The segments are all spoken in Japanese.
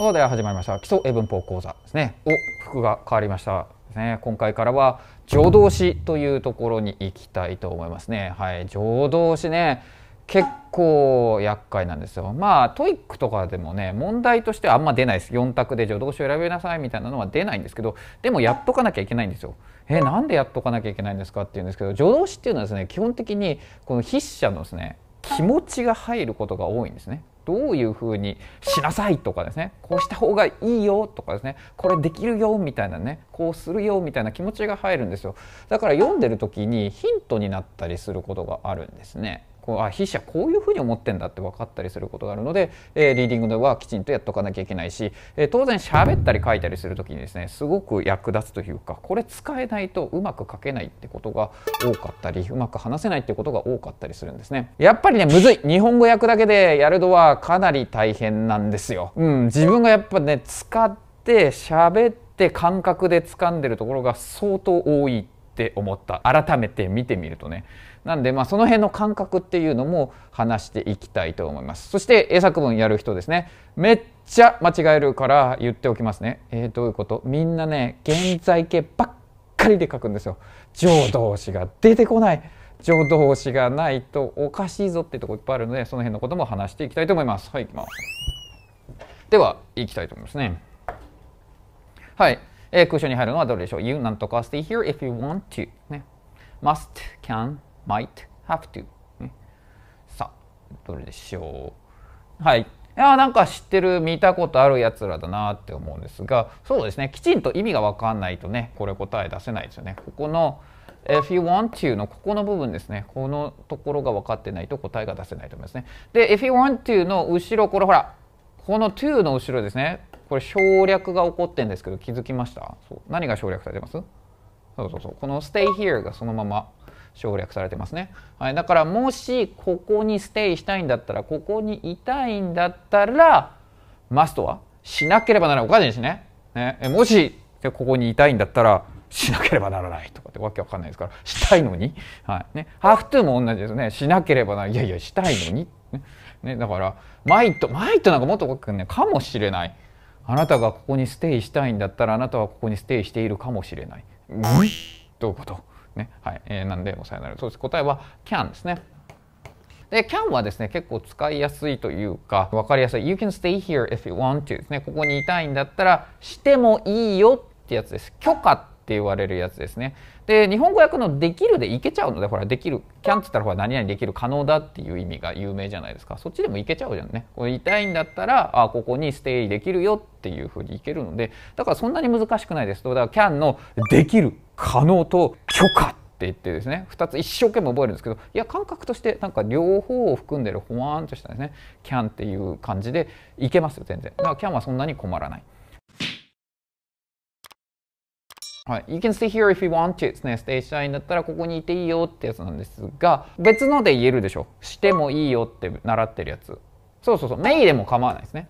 そこでは始まりました基礎英文法講座ですね。お、服が変わりましたですね。今回からは助動詞というところに行きたいと思いますね。はい、助動詞ね。結構厄介なんですよ。まあトイックとかでもね問題としてはあんま出ないです4択で助動詞を選びなさいみたいなのは出ないんですけどでもやっとかなきゃいけないんですよ。えなんでやっとかなきゃいけないんですかっていうんですけど助動詞っていうのはですね基本的にこの筆者のですね気持ちが入ることが多いんですね。どういうふうにしなさいとかですねこうした方がいいよとかですねこれできるよみたいなねこうするよみたいな気持ちが入るんですよだから読んでる時にヒントになったりすることがあるんですね。こうあ筆者こういうふうに思ってんだって分かったりすることがあるので、えー、リーディングではきちんとやっとかなきゃいけないし、えー、当然喋ったり書いたりする時にですねすごく役立つというかこれ使えないとうまく書けないってことが多かったりうまく話せないってことが多かったりするんですね。やっぱりねむずい日本語訳だけでやるのはかなり大変なんですよ。うん、自分がやっぱね使って喋って感覚で掴んでるところが相当多いって思った改めて見てみるとねなんで、まあ、その辺の感覚っていうのも話していきたいと思います。そして英作文やる人ですね。めっちゃ間違えるから言っておきますね。えー、どういうことみんなね、現在形ばっかりで書くんですよ。助動詞が出てこない。助動詞がないとおかしいぞってとこいっぱいあるので、その辺のことも話していきたいと思います。はい、行きます。では、いきたいと思いますね。はい。えー、空所に入るのはどれでしょう ?You なんとか stay here if you want to. ね。must, can, might have to、ね、さどれでしょうはいいやなんか知ってる見たことあるやつらだなって思うんですがそうですねきちんと意味が分かんないとねこれ答え出せないですよねここの if you want to のここの部分ですねこのところが分かってないと答えが出せないと思いますねで if you want to の後ろこれほらこの to の後ろですねこれ省略が起こってんですけど気づきましたそう何が省略されてますそうそうそうこの stay here がそのまま省略されてますね、はい、だからもしここにステイしたいんだったらここにいたいんだったらマストはしなければならないおかしいしねえもしここにいたいんだったらしなければならないとかってわけわかんないですからしたいのに、はいね、have to も同じですねしなければならないいやいやしたいのに、ね、ね、だからマイトマイトなんかもっとかくねかもしれないあなたがここにステイしたいんだったらあなたはここにステイしているかもしれないぐいいうこと。ね。はい。えー、なんで、おさよなら。そうです。答えは can ですね。で、can はですね、結構使いやすいというか、わかりやすい。You can stay here if you want to ですね。ここにいたいんだったら、してもいいよってやつです。許可って言われるやつですね。で日本語訳の「できる」でいけちゃうのでほら「できる」「キャン」っつったらほら何々できる可能だっていう意味が有名じゃないですかそっちでもいけちゃうじゃんね。これ痛いんだったらあここにステイできるよっていうふうにいけるのでだからそんなに難しくないです。だから「キャン」の「できる」「可能」と「許可」って言ってですね2つ一生懸命覚えるんですけどいや感覚としてなんか両方を含んでるほわーんとしたですね「キャン」っていう感じでいけますよ全然。だから「キャン」はそんなに困らない。はい、You can stay here if you want to ですね。ステイしたいんだったらここにいていいよってやつなんですが、別ので言えるでしょ。してもいいよって習ってるやつ。そうそうそう。メイでも構わないですね。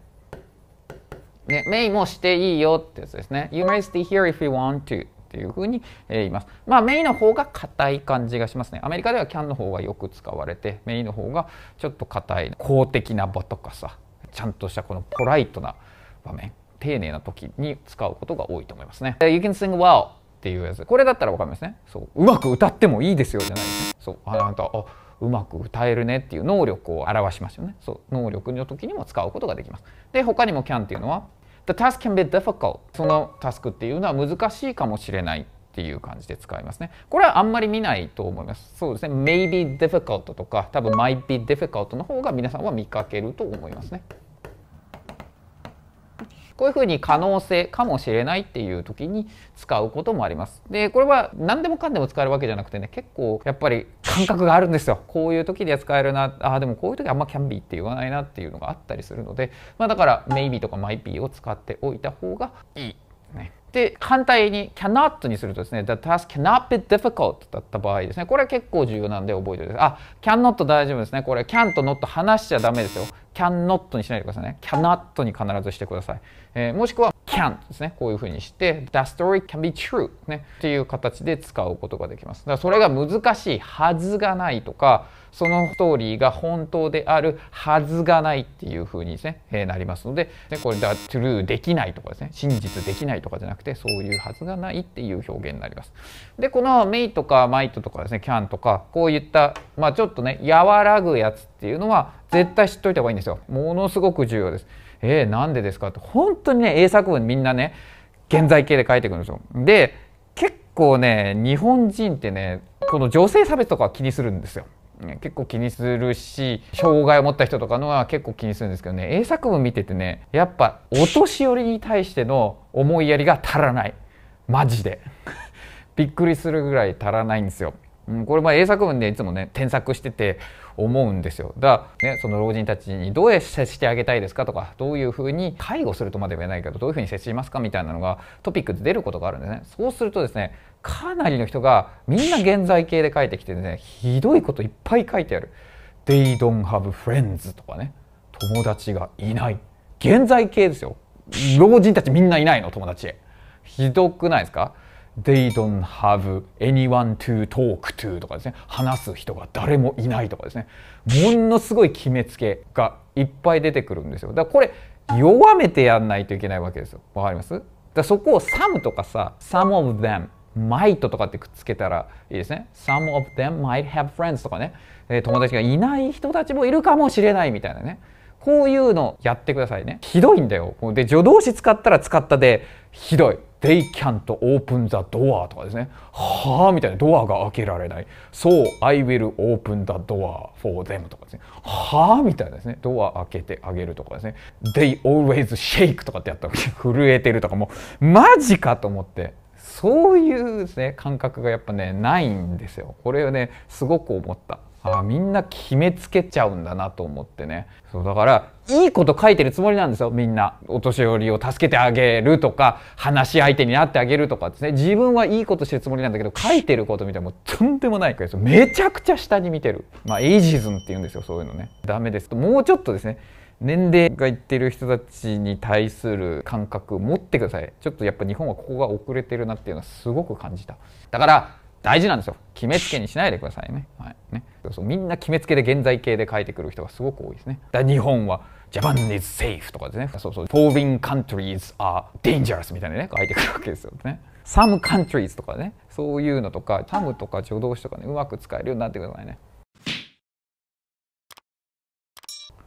ね、メイもしていいよってやつですね。You may stay here if you want to っていうふうに言います。まあ、メイの方が硬い感じがしますね。アメリカでは can の方がよく使われて、メイの方がちょっと硬い、公的な場とかさ、ちゃんとしたこのポライトな場面。丁寧な時に使うことが多いと思いますね。You can sing well っていうやつ。これだったらわかりますね。そう。うまく歌ってもいいですよじゃないですね。そう。あなた、あ、うまく歌えるねっていう能力を表しますよね。そう。能力の時にも使うことができます。で、他にも can っていうのは、The task can be difficult そのタスクっていうのは難しいかもしれないっていう感じで使いますね。これはあんまり見ないと思います。そうですね。maybe difficult とか多分 might be difficult の方が皆さんは見かけると思いますね。こういうふうに可能性かもしれないっていう時に使うこともあります。でこれは何でもかんでも使えるわけじゃなくてね結構やっぱり感覚があるんですよ。こういう時で使えるなあでもこういう時あんまキャンビーって言わないなっていうのがあったりするので、まあ、だからメイビーとかマイピーを使っておいた方がいい。ね、で反対に cannot にするとですね the task cannot be difficult だった場合ですねこれは結構重要なんで覚えておいてあ cannot 大丈夫ですねこれ can と not 話しちゃダメですよ can not にしないでくださいね。cannot に必ずしてください。えー、もしくは can ですね。こういうふうにして、the story can be true ね。っていう形で使うことができます。だからそれが難しいはずがないとか、そのストーリーが本当であるはずがないっていうふうにですね、えー、なりますので、でこれだ true できないとかですね、真実できないとかじゃなくて、そういうはずがないっていう表現になります。で、この may とか might とかですね、can とか、こういった、まあちょっとね、和らぐやつっていうのは絶対知っておいた方がいいんですよものすごく重要ですえー、なんでですかって本当にね英作文みんなね現在形で書いてくるんですよで結構ね日本人ってねこの女性差別とか気にするんですよ結構気にするし障害を持った人とかのは結構気にするんですけどね英作文見ててねやっぱお年寄りに対しての思いやりが足らないマジでびっくりするぐらい足らないんですよ。うん、これまあ英作文でいつもね添削してて思うんですよだねその老人たちにどう接してあげたいですかとかどういうふうに介護するとまでは言えないけどどういうふうに接しますかみたいなのがトピックで出ることがあるんですねそうするとですねかなりの人がみんな現在形で書いてきてねひどいこといっぱい書いてある「They don't have friends」とかね友達がいない現在形ですよ老人たちみんないないの友達ひどくないですか they don't have anyone to talk to とかですね話す人が誰もいないとかですねものすごい決めつけがいっぱい出てくるんですよだからこれ弱めてやんないといけないわけですよわかりますだそこを some とかさ some of them might とかってくっつけたらいいですね some of them might have friends とかね友達がいない人たちもいるかもしれないみたいなねこういうのやってくださいねひどいんだよで助動詞使ったら使ったでひどい They can't open the door とかですね。はあみたいなドアが開けられない。So I will open the door for them とかですね。はあみたいなですね。ドア開けてあげるとかですね。They always shake とかってやったわけ。震えてるとかもうマジかと思って。そういうですね、感覚がやっぱね、ないんですよ。これをね、すごく思った。あみんな決めつけちゃうんだなと思ってねそうだからいいこと書いてるつもりなんですよみんなお年寄りを助けてあげるとか話し相手になってあげるとかですね自分はいいことしてるつもりなんだけど書いてること見てもとんでもないからですめちゃくちゃ下に見てるまあエイジズンって言うんですよそういうのねダメですもうちょっとですね年齢がいってる人たちに対する感覚持ってくださいちょっとやっぱ日本はここが遅れてるなっていうのはすごく感じただから大事なんですよ決めつけにしないでくださいね,、はいね、そうそうみんな決めつけで現在形で書いてくる人がすごく多いですねだ日本はジャパン is safe とかですね。そうそう。foreign countries are dangerous みたいなね、書いてくるわけですよね。some countries とかね、そういうのとか、サムとか助動詞とかね、うまく使えるようになってくださいね。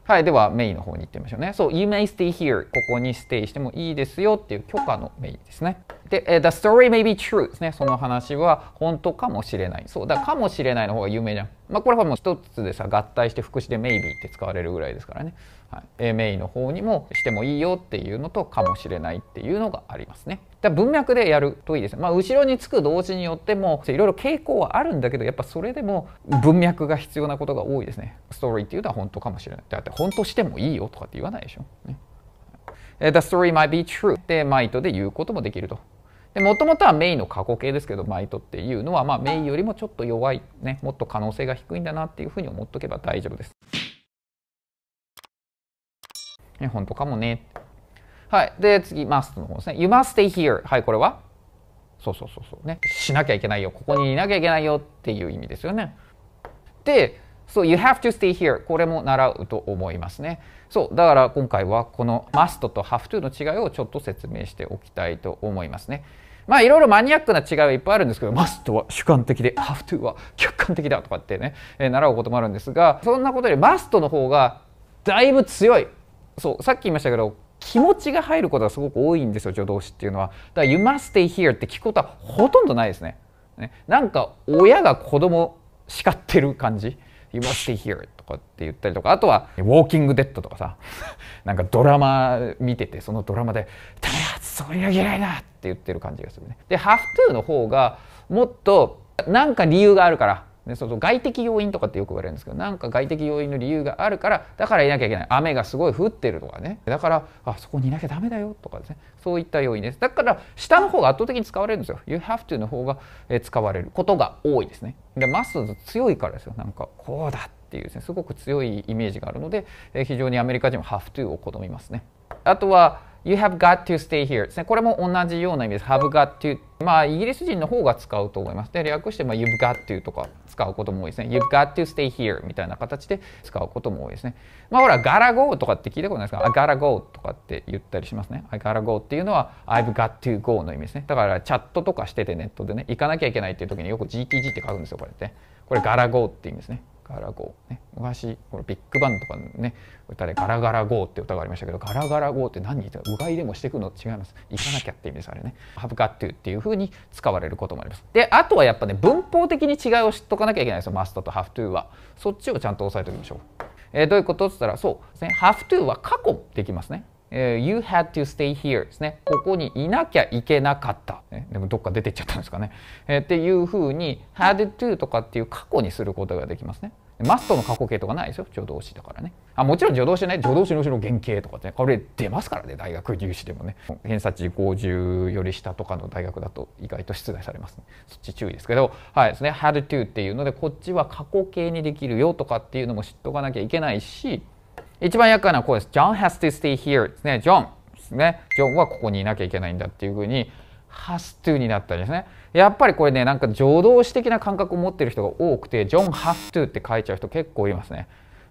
はい、ではメインの方に行ってみましょうね。So, you may stay here. ここにステイしてもいいですよっていう許可のメインですね。で、the story may be true ですね。その話は本当かもしれない。そう、だからかもしれないの方が有名じゃん。まあ、これはもう一つでさ、合体して副詞で maybe って使われるぐらいですからね。はい、メインの方にもしてもいいよっていうのとかもしれないっていうのがありますね。だ文脈でやるといいですまあ、後ろにつく動詞によってもいろいろ傾向はあるんだけどやっぱそれでも文脈が必要なことが多いですね。ストーリーっていうのは本当かもしれない。だって本当してもいいよとかって言わないでしょ。ね、The story might be true でマイトで言うこともできると。もともとはメイの過去形ですけどマイトっていうのは、まあ、メイよりもちょっと弱い、ね、もっと可能性が低いんだなっていうふうに思っとけば大丈夫です。ね、本当かもね。はい。で、次、must の方ですね。You must stay here. はい、これはそうそうそうそうね。しなきゃいけないよ。ここにいなきゃいけないよっていう意味ですよね。で、So you have to stay here これも習うと思いますね。そうだから今回はこの must と have to の違いをちょっと説明しておきたいと思いますね。まあいろいろマニアックな違いはいっぱいあるんですけど must は主観的で have to は客観的だとかってね、えー、習うこともあるんですがそんなことより must の方がだいぶ強い。そうさっき言いましたけど気持ちが入ることがすごく多いんですよ助動詞っていうのは。だから You must stay here って聞くことはほとんどないですね。ねなんか親が子供叱ってる感じ。You must stay here とかって言ったりとかあとは「ウォーキングデッド」とかさ なんかドラマ見ててそのドラマで「ダメだそういう嫌いだ!」って言ってる感じがするね。で「have to」の方がもっとなんか理由があるからね、その外的要因とかってよく言われるんですけどなんか外的要因の理由があるからだからいなきゃいけない雨がすごい降ってるとかねだからあそこにいなきゃダメだよとかですねそういった要因ですだから下の方が圧倒的に使われるんですよ You have to の方が使われることが多いですねでマス強いからですよなんかこうだっていうですねすごく強いイメージがあるので非常にアメリカ人は have to を好みますねあとは You have got to stay here ですね。これも同じような意味です。have got to まあ、イギリス人の方が使うと思います。で、略して、まあ、You've got to とか使うことも多いですね。You've got to stay here みたいな形で使うことも多いですね。まあ、ほら、gotta go とかって聞いたことないですか ?I gotta go とかって言ったりしますね。I gotta go っていうのは I've got to go の意味ですね。だから、チャットとかしててネットでね、行かなきゃいけないっていう時によく GTG って書くんですよ、これって。これ、gotta go って意味ですね。ガラ号、ね、昔このビッグバンドとかのね歌で「ガラガラー」って歌がありましたけど「ガラガラー」って何にうがいでもしてくの違います行かなきゃって意味ですあれね「ハブカットゥ」っていうふうに使われることもありますであとはやっぱね文法的に違いを知っとかなきゃいけないですよマストとハフトゥはそっちをちゃんと押さえておきましょう、えー、どういうことって言ったらそうですねハフトゥは過去できますねえ You had to stay here ですね。ここにいなきゃいけなかった。でもどっか出てっちゃったんですかね。えー、っていうふうに had to とかっていう過去にすることができますね。マストの過去形とかないですよ助動詞だからねあもちろん助動詞ね助動詞の後ろ原型とかねこれ出ますからね大学入試でもね偏差値50より下とかの大学だと意外と出題されます、ね、そっち注意ですけどはいですね had to っていうのでこっちは過去形にできるよとかっていうのも知っとかなきゃいけないし一番厄介なこうです John has to stay here ですね John ですね John はここにいなきゃいけないんだっていうふうに has to になったんですねやっぱりこれねなんか助動詞的な感覚を持ってる人が多くてジョン has to って書いちゃう人結構いますね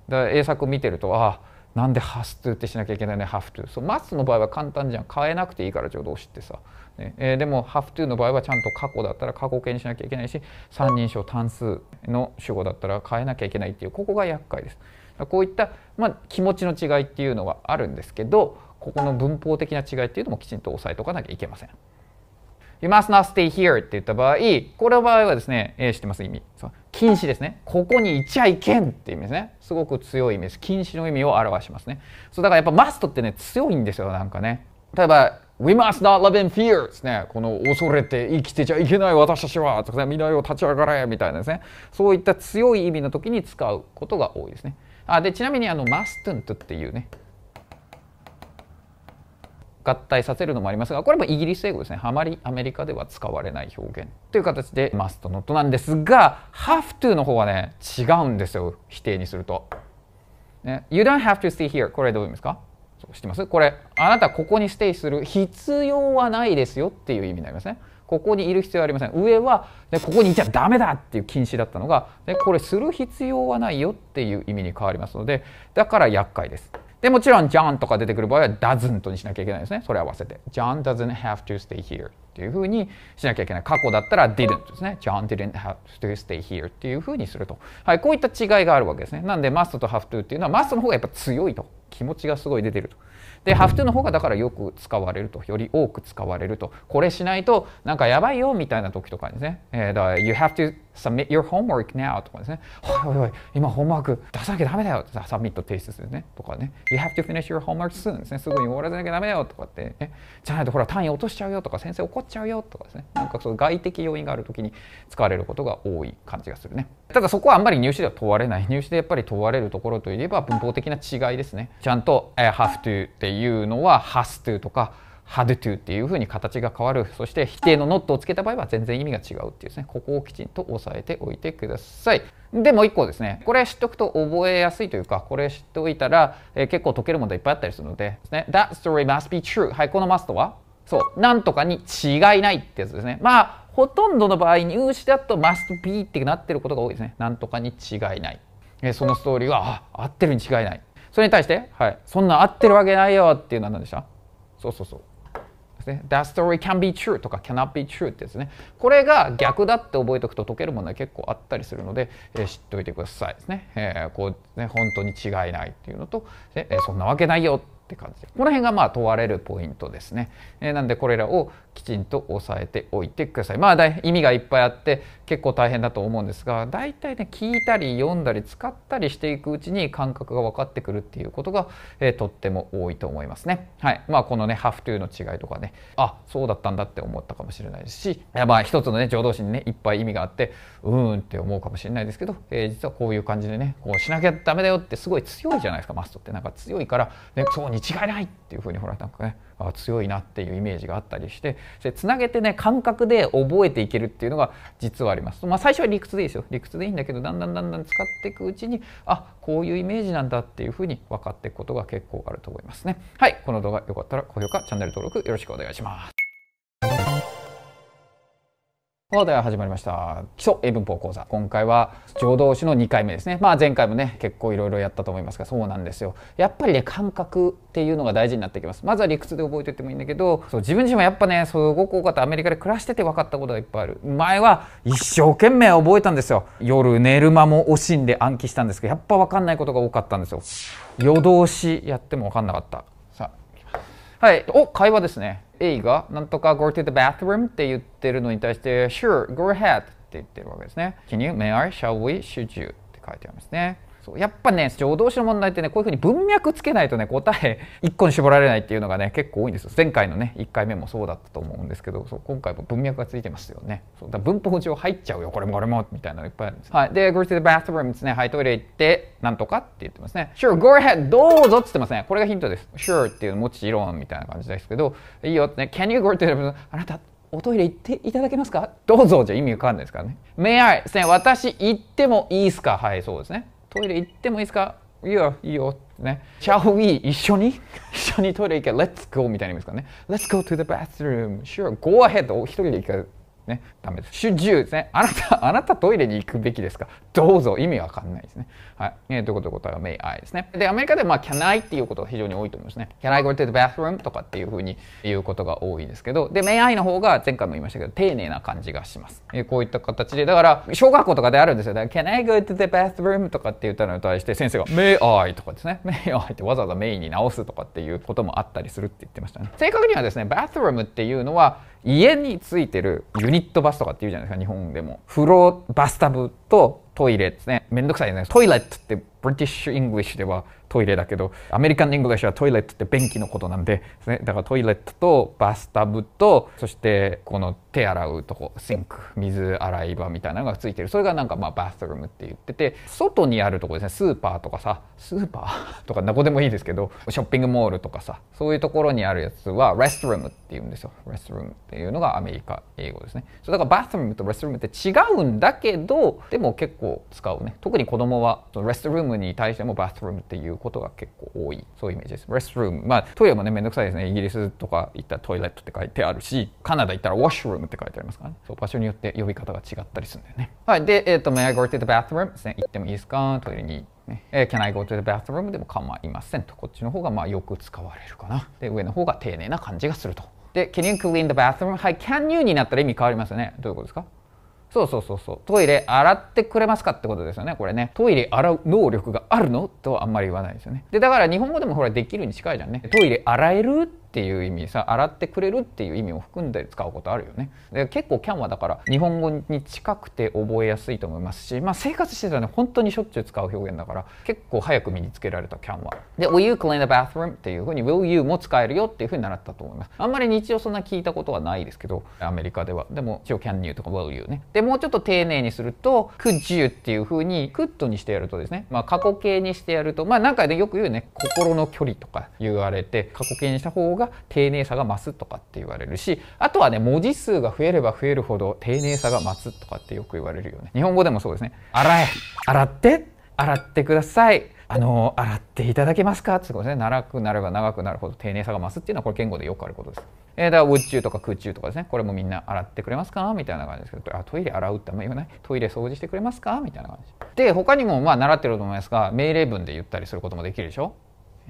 だから英作見てるとああなんで has to ってしなきゃいけないね have to そう待つの場合は簡単じゃん変えなくていいから助動詞ってさ、ねえー、でも have to の場合はちゃんと過去だったら過去形にしなきゃいけないし三人称単数の主語だったら変えなきゃいけないっていうここが厄介ですこういった、まあ、気持ちの違いっていうのはあるんですけどここの文法的な違いっていうのもきちんと押さえておかなきゃいけません。You must not stay here って言った場合、この場合はですね、えー、知ってます意味。そう禁止ですね。ここにいちゃいけんって意味ですね。すごく強い意味です。禁止の意味を表しますね。そうだからやっぱ must ってね、強いんですよ、なんかね。例えば、We must not live in fear ですね。この恐れて生きてちゃいけない私たちはとかね、未来を立ち上がれみたいなですね。そういった強い意味の時に使うことが多いですね。あでちなみにあのマスト t ントっていうね合体させるのもありますがこれもイギリス英語ですねあまりアメリカでは使われない表現という形で must not なんですが have to の方はね違うんですよ否定にすると、ね、You don't have to stay here これどういう意味ですか知ってますこれあなたここにステイする必要はないですよっていう意味になりますねここにいる必要はありません上はでここにいちゃダメだっていう禁止だったのがでこれする必要はないよっていう意味に変わりますのでだから厄介ですで、もちろん John とか出てくる場合は doesn't にしなきゃいけないですね。それ合わせて。John doesn't have to stay here っていうふうにしなきゃいけない。過去だったら didn't ですね。John didn't have to stay here っていうふうにすると。はい、こういった違いがあるわけですね。なんで must と have to っていうのは must の方がやっぱ強いと気持ちがすごい出てると。で、ハフトゥの方がだからよく使われると、より多く使われると、これしないとなんかやばいよみたいな時とかにですね、えー、だから You have to submit your homework now とかですね、おいおい、今ホームワーク出さなきゃダメだよってサミット提出するね、とかね、You have to finish your homework soon ですね、すぐに終わらせなきゃダメだよとかってね、じゃないとほら単位落としちゃうよとか、先生怒っちゃうよとかですね、なんかそう外的要因がある時に使われることが多い感じがするね。ただそこはあんまり入試では問われない。入試でやっぱり問われるところといえば文法的な違いですね。ちゃんと、え have to っていうのは has to とか had to っていうふうに形が変わるそして否定の not をつけた場合は全然意味が違うっていうですねここをきちんと押さえておいてくださいでもう一個ですねこれ知っておくと覚えやすいというかこれ知っておいたら、えー、結構解ける問題いっぱいあったりするのでですね That story must be true はいこの must はそうなんとかに違いないってやつですねまあほとんどの場合入試だと must be ってなってることが多いですねなんとかに違いない、えー、そのストーリーはあ合ってるに違いないそれに対して、はい、そんな合ってるわけないよっていうのは何でしたそうそうそう。ですね。That story can be true とか cannot be true ってですね。これが逆だって覚えておくと解けるものは結構あったりするので、えー、知っておいてくださいですね。えー、こうね、本当に違いないっていうのと、えー、そんなわけないよって感じで。この辺がまあ問われるポイントですね。えー、なんでこれらをきちんと押さえておいてください。まあ意味がいっぱいあって、結構大変だと思うんですが大体ね聞いたり読んだり使ったりしていくうちに感覚が分かってくるっていうことが、えー、とっても多いと思いますね。はいまあ、このね「have to」の違いとかねあそうだったんだって思ったかもしれないですし、まあ、一つのね助動詞にねいっぱい意味があってうーんって思うかもしれないですけど、えー、実はこういう感じでねこうしなきゃダメだよってすごい強いじゃないですかマストってなんか強いから、ね、そうに違いないっていうふうにほらなんかねあ強いなっていうイメージがあったりしてつなげてね感覚で覚えていけるっていうのが実はあります。まあ、最初は理屈でいいですよ理屈でいいんだけどだんだんだんだん使っていくうちにあこういうイメージなんだっていうふうに分かっていくことが結構あると思いますね。はいこの動画よかったら高評価チャンネル登録よろしくお願いします。はい、では始まりました基礎英文法講座今回は助動詞の2回目ですねまあ前回もね結構いろいろやったと思いますがそうなんですよやっぱりね感覚っていうのが大事になってきますまずは理屈で覚えておいてもいいんだけどそう自分自身もやっぱねすごく多かったアメリカで暮らしてて分かったことがいっぱいある前は一生懸命覚えたんですよ夜寝る間も惜しんで暗記したんですけどやっぱ分かんないことが多かったんですよ夜通しやっても分かんなかったさあはいお会話ですね A がなんとか go to the bathroom って言ってるのに対して sure, go ahead って言ってるわけですね。Can you, may I, shall we, should you って書いてありますね。そうやっぱね助動詞の問題ってねこういうふうに文脈つけないとね答え1個に絞られないっていうのがね結構多いんですよ前回のね1回目もそうだったと思うんですけどそう今回も文脈がついてますよねそうだ文法上入っちゃうよこれもこれもみたいなのいっぱいあるんです、はい、で「go to the bathroom」ですねはいトイレ行ってなんとかって言ってますね「sure go ahead どうぞ」っつってますねこれがヒントです「sure」っていうもちろんみたいな感じですけどいいよってね「can you go to the bathroom」あなたおトイレ行っていただけますかどうぞじゃ意味わかんないですからね。May I ですね。私行ってもいいですかはい、そうですね。トイレ行ってもいいですかいいよ、いいよ。ね。Shall we? 一緒に 一緒にトイレ行け。Let's go! みたいな意味ですかね。Let's go to the bathroom. Sure, go ahead. 一人で行く。ね。ダメです。s h ですね。あなた、あなたトイレに行くべきですかどうぞ。意味わかんないですね。はい。えー、ということで答えは may I ですね。で、アメリカではまあ can I っていうことが非常に多いと思いますね。can I go to the bathroom? とかっていうふうに言うことが多いですけど、で、may I の方が前回も言いましたけど、丁寧な感じがします。えー、こういった形で、だから、小学校とかであるんですよ。だから、can I go to the bathroom? とかって言ったのに対して、先生が may I とかですね。may I ってわざわざ may に直すとかっていうこともあったりするって言ってましたね。正確にはですね、bathroom っていうのは、家についてるユニットバスとかって言うじゃないですか、日本でも。風呂、バスタブとトイレですね。めんどくさいじゃトイレットってブリティッシュ・イングリッシュではトイレだけどアメリカン・イングリッシュはトイレットって便器のことなんでね、だからトイレットとバスタブとそしてこの手洗うとこシンク水洗い場みたいなのがついてるそれがなんかまあバスルームって言ってて外にあるとこですねスーパーとかさスーパーとかどこでもいいですけどショッピングモールとかさそういうところにあるやつはレストルームっていうんですよレストルームっていうのがアメリカ英語ですねそうだからバスルームとレストルームって違うんだけどでも結構使うね特に子供はレストルームムに対してもバスルームっていうことが結構多いそういうイメージですレストルームまあトイレもねめんどくさいですねイギリスとか行ったらトイレットって書いてあるしカナダ行ったらウォッシュルームって書いてありますからねそう場所によって呼び方が違ったりするんだよねはいでえっ、ー、と May I go to the bathroom ですね行ってもいいですかトイレにね、え Can I go to the bathroom? でも構いませんと。こっちの方がまあよく使われるかな。で、上の方が丁寧な感じがすると。で、Can you clean the bathroom? はい、Can you になったら意味変わりますよね。どういうことですかそうそうそうそうトイレ洗ってくれますかってことですよねこれねトイレ洗う能力があるのとあんまり言わないですよねでだから日本語でもほらできるに近いじゃんねトイレ洗えるっていう意味さ洗ってくれるっていう意味を含んで使うことあるよねで結構キャンはだから日本語に近くて覚えやすいと思いますし、まあ、生活してたらね本当にしょっちゅう使う表現だから結構早く身につけられたキャンはで「Will you clean the bathroom?」っていうふうに「Will you?」も使えるよっていうふうに習ったと思いますあんまり日常そんな聞いたことはないですけどアメリカではでも一応「Can you?」とか「Will you? ね」ねでもうちょっと丁寧にすると「Could you?」っていうふうに「Could」にしてやるとですね、まあ、過去形にしてやるとまあなんかねよく言うね心の距離とか言われて過去形にした方がが丁寧さが増すとかって言われるしあとはね文字数が増えれば増えるほど丁寧さが増すとかってよく言われるよね日本語でもそうですね洗え洗って洗ってくださいあの洗っていただけますかってことですね長くなれば長くなるほど丁寧さが増すっていうのはこれ言語でよくあることです、えー、だから宇宙とか空中とかですねこれもみんな洗ってくれますかみたいな感じですけどあトイレ洗うってあんま言わないトイレ掃除してくれますかみたいな感じで他にもまあ習ってると思いますが命令文で言ったりすることもできるでしょ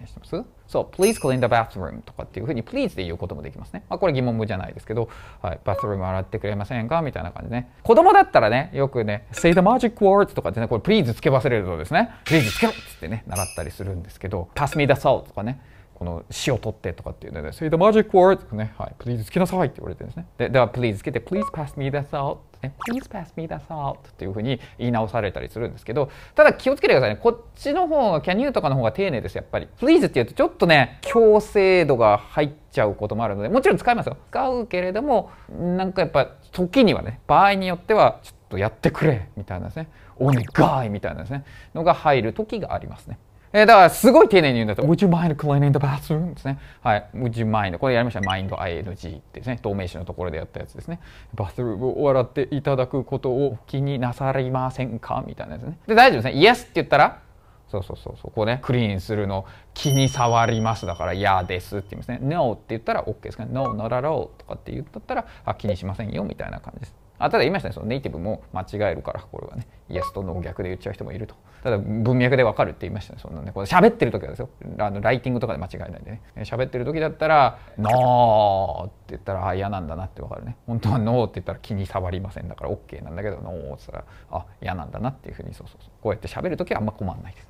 してますそう、please clean the bathroom とかっていうふうに please で言うこともできますね。まあ、これ疑問文じゃないですけど、はい、バスルーム洗ってくれませんかみたいな感じね。子供だったらね、よくね、say the magic words とかってね、これ please つけ忘れるとですね、please つけろっつってね、習ったりするんですけど、pass me the salt とかね。この詞を取ってとかっていうので、say the magic word! ね、はい、please つけなさいって言われてるんですね。で、では please つけて、please pass me that s out! ね、please pass me that s out! っていうふうに言い直されたりするんですけど、ただ気をつけてくださいね。こっちの方が can you とかの方が丁寧です、やっぱり。please って言うとちょっとね、強制度が入っちゃうこともあるので、もちろん使いますよ。使うけれども、なんかやっぱ時にはね、場合によっては、ちょっとやってくれみたいなですね、お願いみたいなですね、のが入る時がありますね。えー、だからすごい丁寧に言うんだと、Would you mind cleaning the bathroom? ですね。はい。Would you mind? これやりました。mind ing ですね。透明詞のところでやったやつですね。バスルームを笑っていただくことを気になさりませんかみたいなやつね。で、大丈夫ですね。Yes って言ったら、そうそうそうそこね、クリーンするの気に触りますだから嫌ですって言いますね。No って言ったら OK ですかね。No, not at all とかって言ったら、あ、気にしませんよみたいな感じです。あただ言いましたね。そのネイティブも間違えるから、これはね。Yes と No 逆で言っちゃう人もいると。ただ文脈でわかるって言いましたねそんなねこれ喋ってる時はですよあのライティングとかで間違いないんでね喋ってる時だったら「ノー」って言ったら「あ嫌なんだな」ってわかるね本当は「ノー」って言ったら気に触りませんだから OK なんだけど「ノー」って言ったら「あ嫌なんだな」っていうふうにそうそうそうこうやって喋る時はあんま困んないです。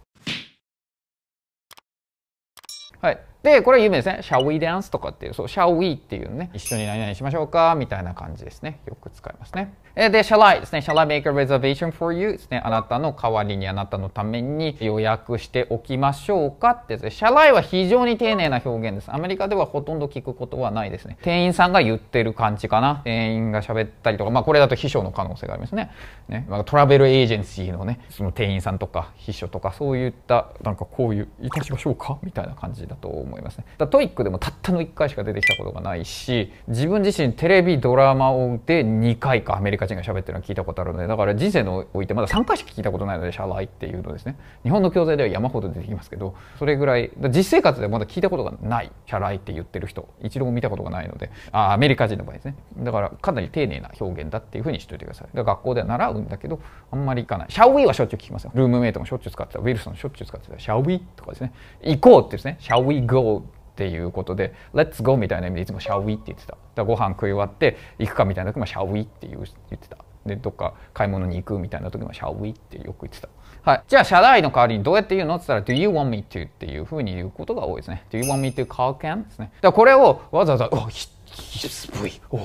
はいで、これは有名ですね。shall we dance? とかっていう、そう、shall we っていうね、一緒に何々しましょうかみたいな感じですね。よく使いますね。で、shall I ですね。shall I make a reservation for you? ですね。あなたの代わりに、あなたのために予約しておきましょうかってですね。shall I は非常に丁寧な表現です。アメリカではほとんど聞くことはないですね。店員さんが言ってる感じかな。店員が喋ったりとか、まあこれだと秘書の可能性がありますね。ねまあ、トラベルエージェンシーのね、その店員さんとか秘書とか、そういった、なんかこういう、いたしましょうかみたいな感じだと思います。思いますねだトイックでもたったの1回しか出てきたことがないし自分自身テレビドラマをで2回かアメリカ人が喋ってるのは聞いたことあるのでだから人生においてまだ3回しか聞いたことないので「シャイ」っていうのですね日本の教材では山ほど出てきますけどそれぐらい実生活ではまだ聞いたことがない「シャライ」って言ってる人一度も見たことがないのであアメリカ人の場合ですねだからかなり丁寧な表現だっていうふうにしといてください学校では習うんだけどあんまりいかない「シャウィー」はしょっちゅう聞きますよルームメイトもしょっちゅう使ってたウィルソンしょっちゅう使ってた「シャウィー」とかですね「行こう」ってですね「シャウィーゴどっていうことで「Let's go」みたいな意味でいつも「shall we」って言ってただご飯食い終わって行くかみたいな時も「shall we」って言ってたでどっか買い物に行くみたいな時も「shall we」ってよく言ってたはい、じゃあ、謝罪の代わりにどうやって言うのって言ったら、Do you want me to? っていうふうに言うことが多いですね。Do you want me to call c a ですね。だこれをわざわざ、おひ、ひすい、お、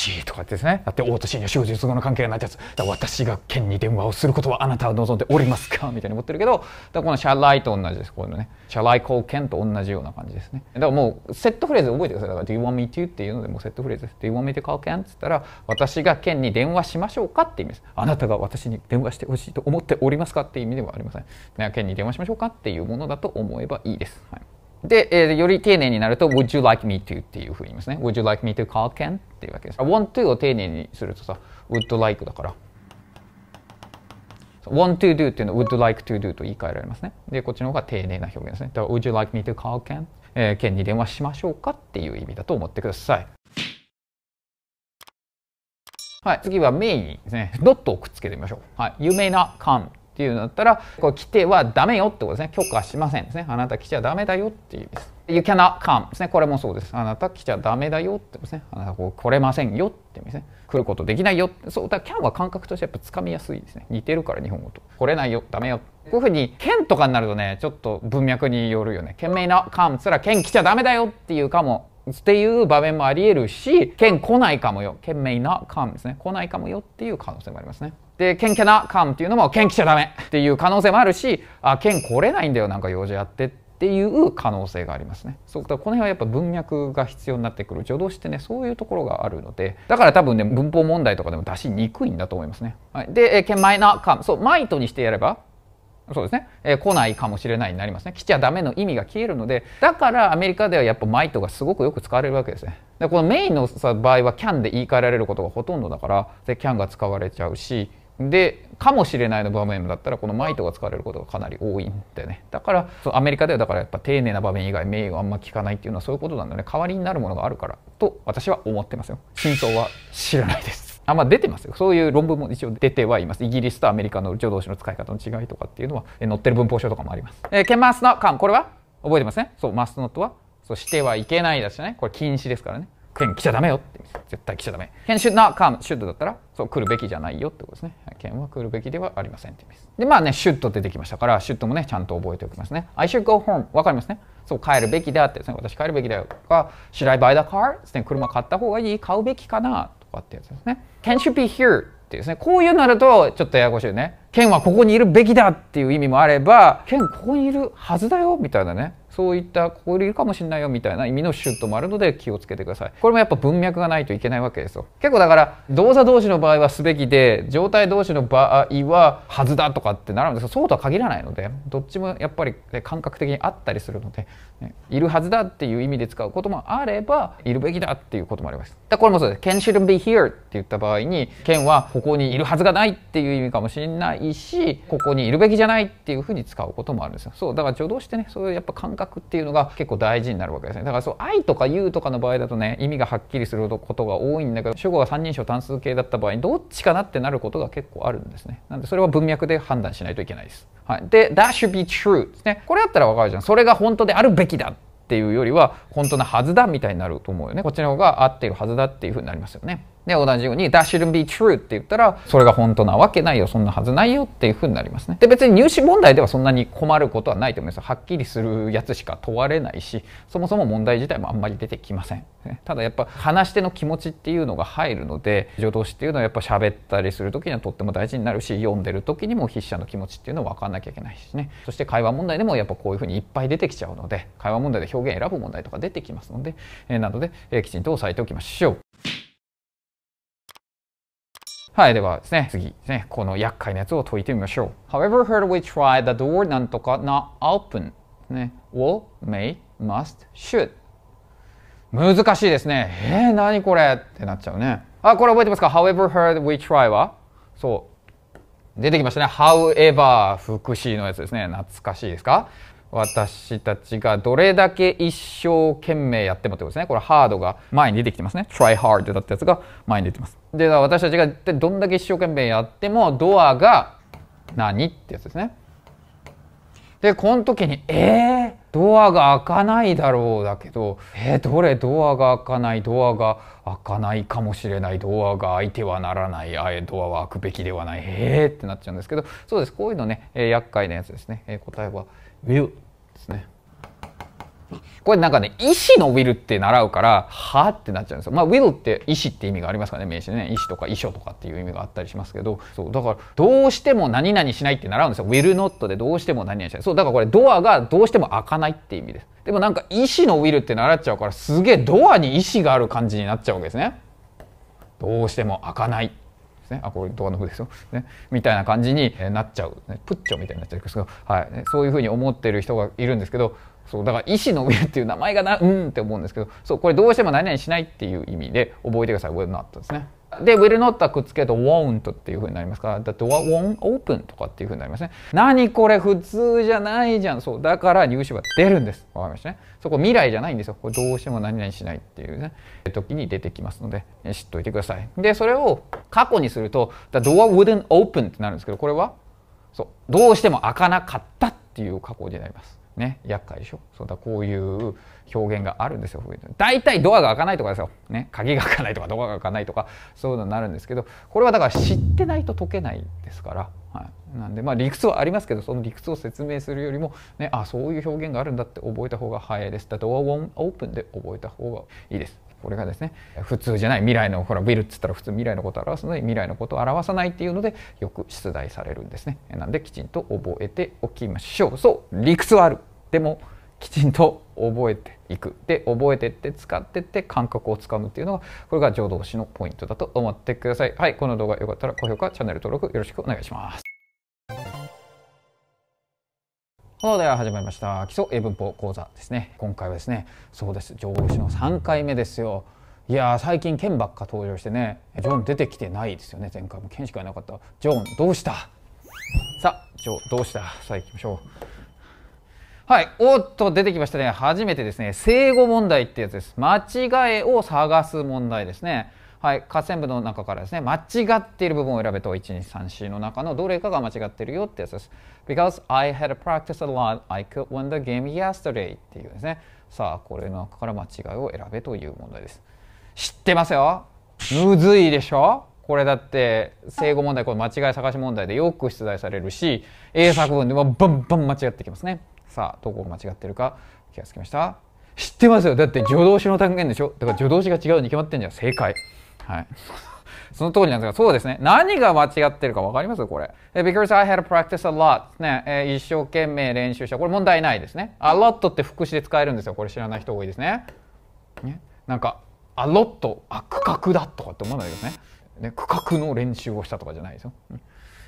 しいとかですねだって大年に手術後の関係がなってやつだ私が県に電話をすることはあなたは望んでおりますかみたいに思ってるけどだこの社来と同じですこのね社来貢献と同じような感じですねだからもうセットフレーズ覚えてくださいだから「Do you want me to?」っていうのでもうセットフレーズです「Do you want me to call 県?」っ言ったら「私が県に電話しましょうか?」って意味ですあなたが私に電話してほしいと思っておりますかっていう意味ではありません県に電話しましょうかっていうものだと思えばいいです、はいで、えー、より丁寧になると、Would you like me to? っていうふうに言いますね。Would you like me to call Ken? っていうわけです。want to を丁寧にするとさ、would like だから。want to do っていうのを would like to do と言い換えられますね。で、こっちの方が丁寧な表現ですね。だから、Would you like me to call Ken?、えー、Ken に電話しましょうかっていう意味だと思ってください。はい、次はメインにですね、ドットをくっつけてみましょう。はい、有名な come っていうのだったらこれ来てはダメよってことですね許可しませんですねあなた来ちゃダメだよっていう意です You cannot come ですねこれもそうですあなた来ちゃダメだよってですねあなたこう来れませんよってですね来ることできないよそうだから can は感覚としてやっぱつかみやすいですね似てるから日本語と来れないよダメよこういうふうに「can とかになるとねちょっと文脈によるよね「剣名なかん」すら「can 来ちゃダメだよ」っていうかもっていう場面もありえるし「can 来ないかもよ」「not c なかん」ですね「来ないかもよ」っていう可能性もありますね。で、can ナカ n っていうのも、ケン来ちゃダメっていう可能性もあるし、あ、c a 来れないんだよ、なんか用事やってっていう可能性がありますね。そうだこの辺はやっぱ文脈が必要になってくる助動詞ってねそういうところがあるのでだから多分ね文法問題とかでも出しにくいんだと思いますね。はい、で「ケンマイナカ h そう「マイトにしてやればそうですね、えー、来ないかもしれないになりますね来ちゃダメの意味が消えるのでだからアメリカではやっぱ「マイトがすごくよく使われるわけですね。でこのメインのさ場合は「can」で言い換えられることがほとんどだからで「can」が使われちゃうしでかもしれないの場面だったらこのマイトが使われることがかなり多いんでねだからアメリカではだからやっぱ丁寧な場面以外名誉あんま聞かないっていうのはそういうことなんだね代わりになるものがあるからと私は思ってますよ真相は知らないですあまあ、出てますよそういう論文も一応出てはいますイギリスとアメリカの助動詞の使い方の違いとかっていうのは載ってる文法書とかもあります、えー、ケマスの間これは覚えてますねそうマスノットはそうしてはいけないだしねこれ禁止ですからね剣来ちゃダメよって絶対来ちゃダメ c a should not come should だったらそう来るべきじゃないよってことですね剣は来るべきではありませんって意味ですでまあね should 出てきましたから should もねちゃんと覚えておきますね I should go home わかりますねそう帰るべきだってですね私帰るべきだよとか should I buy the car ですね車買った方がいい買うべきかなとかってやつですね Can should be here ってですねこういうなるとちょっとややこしいよね剣はここにいるべきだっていう意味もあれば剣ここにいるはずだよみたいなねそういったここいるかもしれないよみたいな意味のシュッともあるので気をつけてくださいこれもやっぱ文脈がないといけないわけですよ結構だから動作同士の場合はすべきで状態同士の場合ははずだとかってなるんですがそうとは限らないのでどっちもやっぱり感覚的にあったりするので、ね、いるはずだっていう意味で使うこともあればいるべきだっていうこともありますだこれもそうです Ken shouldn't be here って言った場合に Ken はここにいるはずがないっていう意味かもしれないしここにいるべきじゃないっていうふうに使うこともあるんですよそうだから助動してねそういうやっぱ感覚くっていうのが結構大事になるわけですねだからそう愛とか優とかの場合だとね意味がはっきりすることが多いんだけど主語が三人称単数形だった場合どっちかなってなることが結構あるんですねなんでそれは文脈で判断しないといけないです、はい、で that should be true ですねこれだったらわかるじゃんそれが本当であるべきだっていうよりは本当なはずだみたいになると思うよねこっちの方が合っているはずだっていうふうになりますよねで同じように「That shouldn't be true」って言ったらそれが本当なわけないよそんなはずないよっていうふうになりますね。で別に入試問題ではそんなに困ることはないと思います。はっきりするやつしか問われないしそもそも問題自体もあんまり出てきません。ただやっぱ話し手の気持ちっていうのが入るので助動詞っていうのはやっぱ喋ったりする時にはとっても大事になるし読んでる時にも筆者の気持ちっていうのは分かんなきゃいけないしねそして会話問題でもやっぱこういうふうにいっぱい出てきちゃうので会話問題で表現選ぶ問題とか出てきますので、えなので、えきちんと押さえておきましょう。はい、ではですね、次ですね、この厄介なやつを解いてみましょう。However, hard we try, the door なんとか not open、ね、will, may, must, should 難しいですね。えー、何これってなっちゃうね。あ、これ覚えてますか ?However hard we try はそう。出てきましたね。However 副詞のやつですね。懐かしいですか私たちがどれだけ一生懸命やってもってことですね。これハードが前に出てきてますね。try hard だったやつが前に出てます。で、私たちがどんだけ一生懸命やってもドアが何ってやつですね。で、この時に、えー、ドアが開かないだろうだけど、えー、どれドアが開かない、ドアが開かないかもしれない、ドアが開いてはならない、あえドアは開くべきではない、えーってなっちゃうんですけど、そうです。こういうのね、えー、厄介なやつですね。えー、答えはウィルですね。これなんかね、意志のウィルって習うから、はってなっちゃうんですよ。まあ、ウィルって意志って意味がありますからね、名詞ね。意志とか意書とかっていう意味があったりしますけど、そう、だから、どうしても何々しないって習うんですよ。ウィルノットでどうしても何々しない。そう、だからこれ、ドアがどうしても開かないって意味です。でもなんか、意志のウィルって習っちゃうから、すげえドアに意志がある感じになっちゃうわけですね。どうしても開かない。ですねあこれドアノブですよ、ね、みたいな感じになっちゃう、ね、プッチョみたいになっちゃうんですけど、はい、そういうふうに思ってる人がいるんですけどそうだから医師の上っていう名前がなうんって思うんですけどそうこれどうしても何々しないっていう意味で覚えてください will not ですね。で、will not はくっつけると won't っていうふうになりますから、だって won't open とかっていうふうになりますね。何これ普通じゃないじゃん。そう。だから入手は出るんです。わかりましたね。そこ未来じゃないんですよ。これどうしても何々しないっていうね、時に出てきますので、知っといてください。で、それを過去にすると、the door wouldn't open ってなるんですけど、これはそう。どうしても開かなかったっていう過去になります。ね、厄介でしょそうだこういう表現があるんですよ大体ドアが開かないとかですよ、ね、鍵が開かないとかドアが開かないとかそういうのになるんですけどこれはだから知ってないと解けないですから、はい、なんでまあ理屈はありますけどその理屈を説明するよりも、ね、あそういう表現があるんだって覚えた方が早いですだドアオープンで覚えた方がいいですこれがですね普通じゃない未来のほらビルっつったら普通未来のことを表すので未来のことを表さないっていうのでよく出題されるんですねなんできちんと覚えておきましょうそう理屈はあるでもきちんと覚えていくで覚えてって使ってって感覚をつかむっていうのがこれが浄土師のポイントだと思ってくださいはいこの動画よかったら高評価チャンネル登録よろしくお願いしますこのでは始まりました基礎英文法講座ですね今回はですねそうです上司の3回目ですよいや最近ケンばっか登場してねジョン出てきてないですよね前回もケンしかいなかったジョンどうしたさあジョンどうしたさあ行きましょうはい。おっと、出てきましたね。初めてですね。正語問題ってやつです。間違いを探す問題ですね。はい、下線部の中からですね、間違っている部分を選べと、1234の中のどれかが間違ってるよってやつです。Because I had practiced a lot, I could win the game yesterday っていうですね、さあ、これの中から間違いを選べという問題です。知ってますよむずいでしょこれだって正誤問題これ間違い探し問題でよく出題されるし英作文でもバンバン間違ってきますねさあどこが間違ってるか気がつきました知ってますよだって助動詞の単元でしょだから助動詞が違うに決まってんじゃん正解はい。その通りなんですが、そうですね。何が間違ってるか分かりますこれ。Because I had practiced a lot. ね、えー、一生懸命練習した。これ問題ないですね。a lot って副詞で使えるんですよ。これ知らない人多いですね。ねなんか、a lot、あ、区画だとかって思わないですね。ね、区画の練習をしたとかじゃないですよ。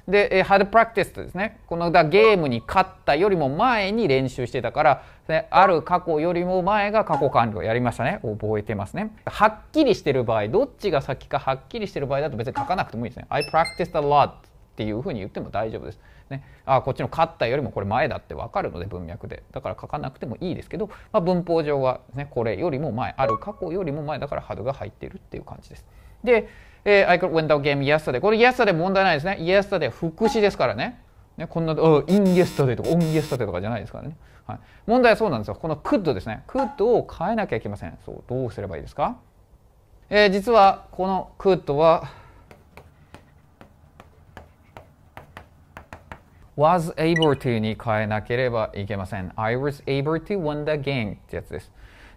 で、え d ハードプラクテ e d ですねこのだゲームに勝ったよりも前に練習してたから、ね、ある過去よりも前が過去完了やりましたね覚えてますねはっきりしてる場合どっちが先かはっきりしてる場合だと別に書かなくてもいいですね I practiced a lot っていうふうに言っても大丈夫です。ね、あこっちの勝ったよりもこれ前だって分かるので文脈でだから書かなくてもいいですけど、まあ、文法上は、ね、これよりも前ある過去よりも前だから had が入っているっていう感じです。でえー、I could win the game yesterday これ yesterday 問題ないですね yesterday 副詞ですからねねこんな、う in yesterday とか on yesterday とかじゃないですからね、はい、問題はそうなんですよこの could ですね could を変えなきゃいけませんそうどうすればいいですか、えー、実はこの could は was able to に変えなければいけません I was able to win the game ってやつです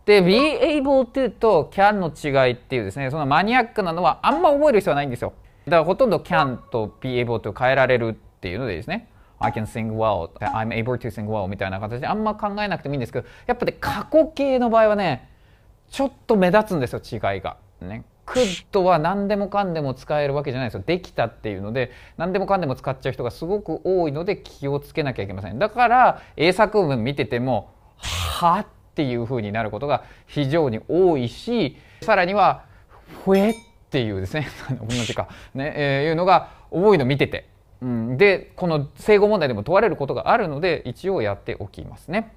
で be able to と can の違いっていうですねそのマニアックなのはあんま覚える必要はないんですよだからほとんど can と be able to 変えられるっていうのでですね I can sing well I'm able to sing well みたいな形であんま考えなくてもいいんですけどやっぱり、過去形の場合はねちょっと目立つんですよ違いがね could は何でもかんでも使えるわけじゃないですよできたっていうので何でもかんでも使っちゃう人がすごく多いので気をつけなきゃいけませんだから英作文見ててもはっっていうふうになることが非常に多いしさらにはふえっていうですね 同じかね、えー、いうのが多いの見てて、うん、でこの整合問題でも問われることがあるので一応やっておきますね。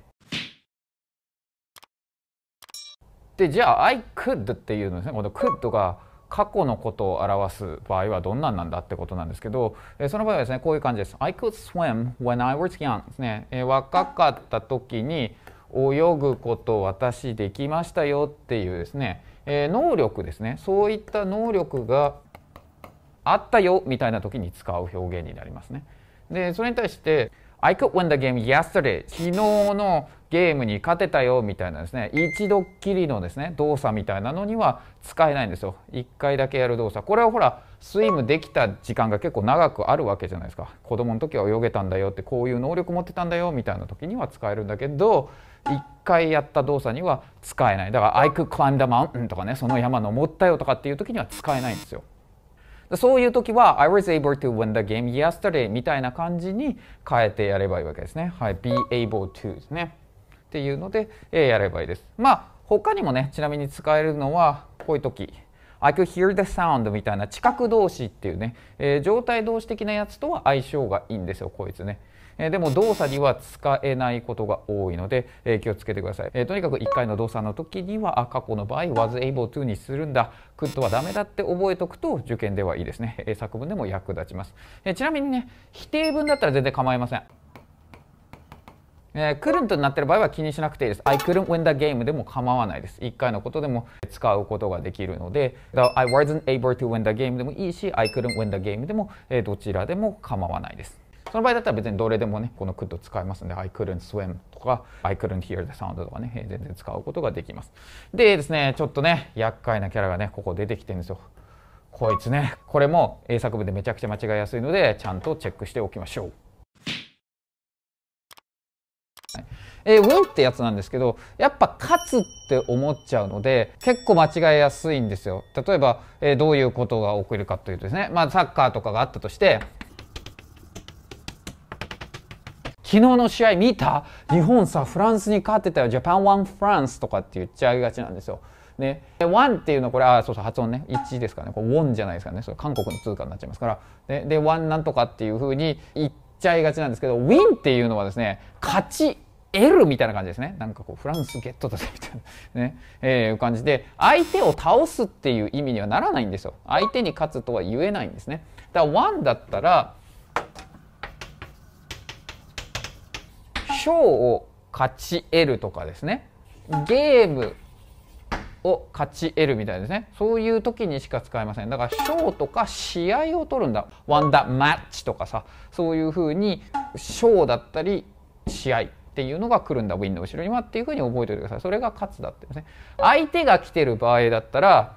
でじゃあ「I could」っていうのですねこの「could」が過去のことを表す場合はどんなんなんだってことなんですけど、えその場合はですねこういう感じです。I could swim when I was young ですね、え若かった時に泳ぐこと私できましたよっていうですね、えー、能力ですねそういった能力があったよみたいな時に使う表現になりますね。でそれに対して I could win the game yesterday 昨日のゲームに勝てたよみたいなですね一度っきりのですね動作みたいなのには使えないんですよ1回だけやる動作これはほらスイムできた時間が結構長くあるわけじゃないですか子供の時は泳げたんだよってこういう能力持ってたんだよみたいな時には使えるんだけど1回やった動作には使えないだから「I could climb the mountain」とかねその山登ったよとかっていう時には使えないんですよそういう時は I was able to win the game yesterday みたいな感じに変えてやればいいわけですね。はい、be able to ですね。っていうので、えー、やればいいです。まあ他にもねちなみに使えるのはこういう時 I could hear the sound みたいな知覚動詞っていうね、えー、状態動詞的なやつとは相性がいいんですよこいつね。えでも動作には使えないことが多いので、え気をつけてください、えとにかく1回の動作の時には過去の場合 was able to にするんだ could はダメだって覚えておくと受験ではいいですね、え作文でも役立ちます、えちなみにね否定文だったら全然構いませんえー、couldn't となってる場合は気にしなくていいです。I couldn't win the game でも構わないです。1回のことでも使うことができるので、I wasn't able to win the game でもいいし、I couldn't win the game でも、えー、どちらでも構わないです。その場合だったら別にどれでもね、この could 使いますので、I couldn't swim とか、I couldn't hear the sound とかね、全然使うことができます。でですね、ちょっとね、厄介なキャラがね、ここ出てきてるんですよ。こいつね、これも英作文でめちゃくちゃ間違いやすいので、ちゃんとチェックしておきましょう。えー、will ってやつなんですけど、やっぱ勝つって思っちゃうので、結構間違いやすいんですよ。例えば、えー、どういうことが起きるかというとですね、まあサッカーとかがあったとして、昨日の試合見た日本さフランスに勝ってたよジャパンワンフランスとかって言っちゃいがちなんですよ。ね、ワンっていうのはこれあそうそう発音ね1ですからねこれウォンじゃないですかねそれ韓国の通貨になっちゃいますから、ね、でワンなんとかっていうふうに言っちゃいがちなんですけどウィンっていうのはですね勝ち得るみたいな感じですねなんかこうフランスゲットだぜみたいなね、えー、感じで相手を倒すっていう意味にはならないんですよ相手に勝つとは言えないんですねだからワンだったら賞を勝ち得るとかですねゲームを勝ち得るみたいですねそういう時にしか使えませんだから賞とか試合を取るんだワンダーマッチとかさそういう風に賞だったり試合っていうのが来るんだウィンの後ろにはっていう風に覚えておいてくださいそれが勝つだってですね相手が来てる場合だったら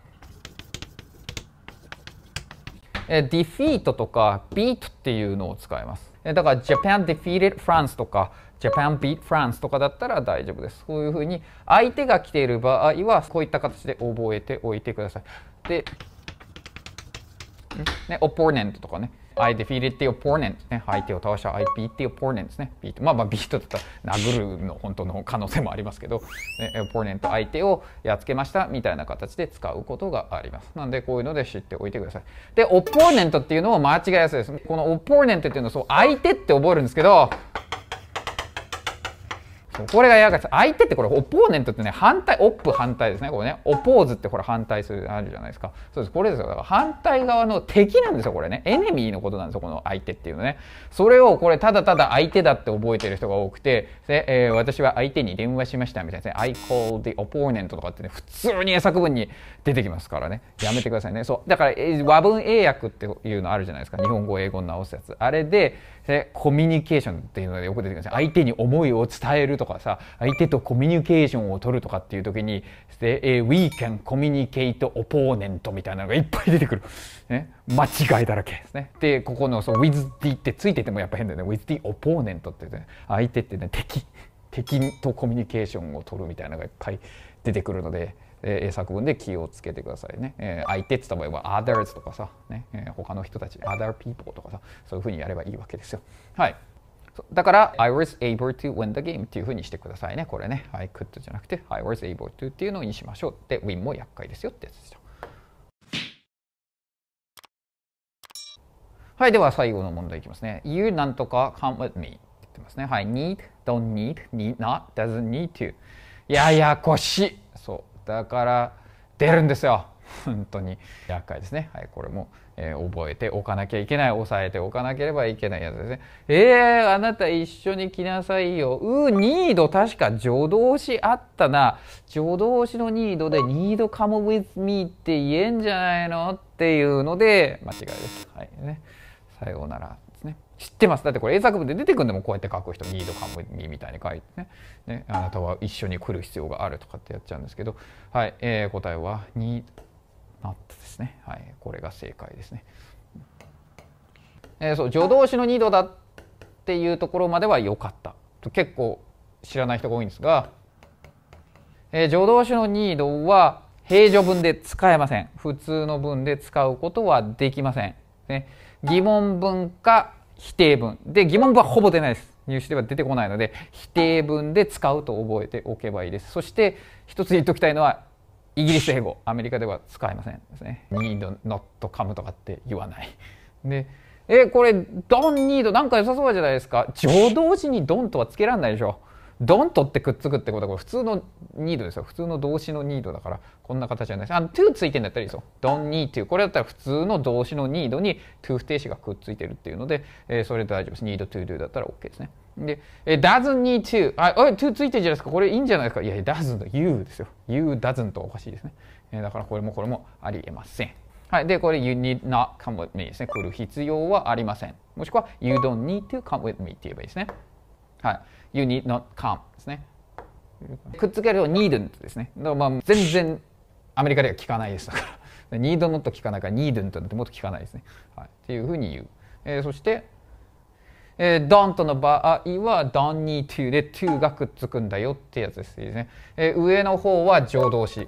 ディフィートとかビートっていうのを使いますだから Japan defeated France とか Japan beat France とかだったら大丈夫です。こういうふうに相手が来ている場合はこういった形で覚えておいてください。で、ね、オポーネントとかね。I defeated the opponent ね。相手を倒した I beat the opponent ですね。ビートまあまあビートだったら殴るの本当の可能性もありますけど、ね、o ポーネント相手をやっつけましたみたいな形で使うことがあります。なんでこういうので知っておいてください。で、オポーネントっていうのも間違いやすいです。このオポーネントっていうのはそう相手って覚えるんですけど、これがやがて相手ってこれオポーネントってね反対オップ反対ですねこれねオポーズってこれ反対するあるじゃないですかそうですこれですよだから反対側の敵なんですよこれねエネミーのことなんですよこの相手っていうのねそれをこれただただ相手だって覚えてる人が多くてで、えー、私は相手に電話しましたみたいなね I call the opponent とかってね普通に作文に出てきますからねやめてくださいねそうだから、えー、和文英訳っていうのあるじゃないですか日本語英語に直すやつあれででコミュニケーションっていうのがよく出てくるんです相手に思いを伝えるとかさ相手とコミュニケーションを取るとかっていう時にで、え We can communicate opponent みたいなのがいっぱい出てくる、ね、間違いだらけですねでここのそう with the ってついててもやっぱ変だよね with the opponent って、ね、相手ってね敵敵とコミュニケーションを取るみたいなのがいっぱい出てくるので。えー、作文で気をつけてくださいね、えー、相手って言った場合は others とかさ、ねえー、他の人たち other people とかさそういうふうにやればいいわけですよはいだから I was able to win the game っていうふうにしてくださいねこれね I could じゃなくて I was able to っていうのにしましょうで win も厄介ですよってやつでしたはい、では最後の問題いきますね。You なんとか come with me って言ってますね。はい、need, don't need, need not, doesn't need to。ややこしい。そう。だから出るんですよ 本当に厄介ですねはいこれも、えー、覚えておかなきゃいけない押さえておかなければいけないやつですねえー、あなた一緒に来なさいようニード確か助動詞あったな助動詞のニードでニードカ e with me って言えんじゃないのっていうので間違いですはいねさようなら知ってますだってこれ英作文で出てくるでもこうやって書く人「ニードカムニみたいに書いてねねあなたは一緒に来る必要があるとかってやっちゃうんですけど、はいえー、答えは「ニードナット」ですね、はい、これが正解ですね。えー、そう助動詞のー度だっていうところまでは良かった結構知らない人が多いんですが、えー、助動詞のー度は平常文で使えません普通の文で使うことはできません、ね、疑問文か否定文で疑問文はほぼ出ないです入試では出てこないので否定文で使うと覚えておけばいいですそして一つ言っときたいのはイギリス英語アメリカでは使いませんですね need not come とかって言わないでえこれ don't need なんか良さそうじゃないですか助動詞に don't はつけられないでしょドンとってくっつくってことはこれ普通のニードですよ普通の動詞のニードだからこんな形じゃないですあの to ついてんだったらいいですよ don't need to これだったら普通の動詞のニードに to 不定詞がくっついてるっていうので、えー、それで大丈夫です need to do だったら OK ですねで、えー、doesn't need to あおい to ついてるじゃないですかこれいいんじゃないですかいや doesn't you ですよ you doesn't おかしいですね、えー、だからこれもこれもありえませんはい、で、これ、you need not come with me ですね。来る必要はありません。もしくは、you don't need to come with me って言えばいいですね。はい、you need not come ですねくっつけると need ですねまあ全然アメリカでは聞かないですから need not 聞かないから need なんてもっと聞かないですね、はい、っていうふうに言う、えー、そしてえー、don't の場合は don't need to で to がくっつくんだよってやつですね、えー、上の方は助動詞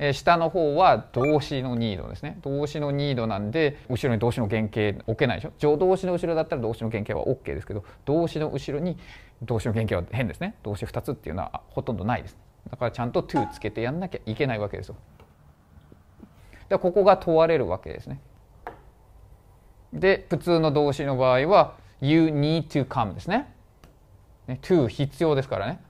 え下の方は動詞のニードですね動詞のニードなんで後ろに動詞の原型置けないでしょ助動詞の後ろだったら動詞の原型は OK ですけど動詞の後ろに動詞の原型は変ですね動詞2つっていうのはほとんどないです、だからちゃんと to つけてやんなきゃいけないわけですよでここが問われるわけですねで普通の動詞の場合は you need to come ですねね to 必要ですからね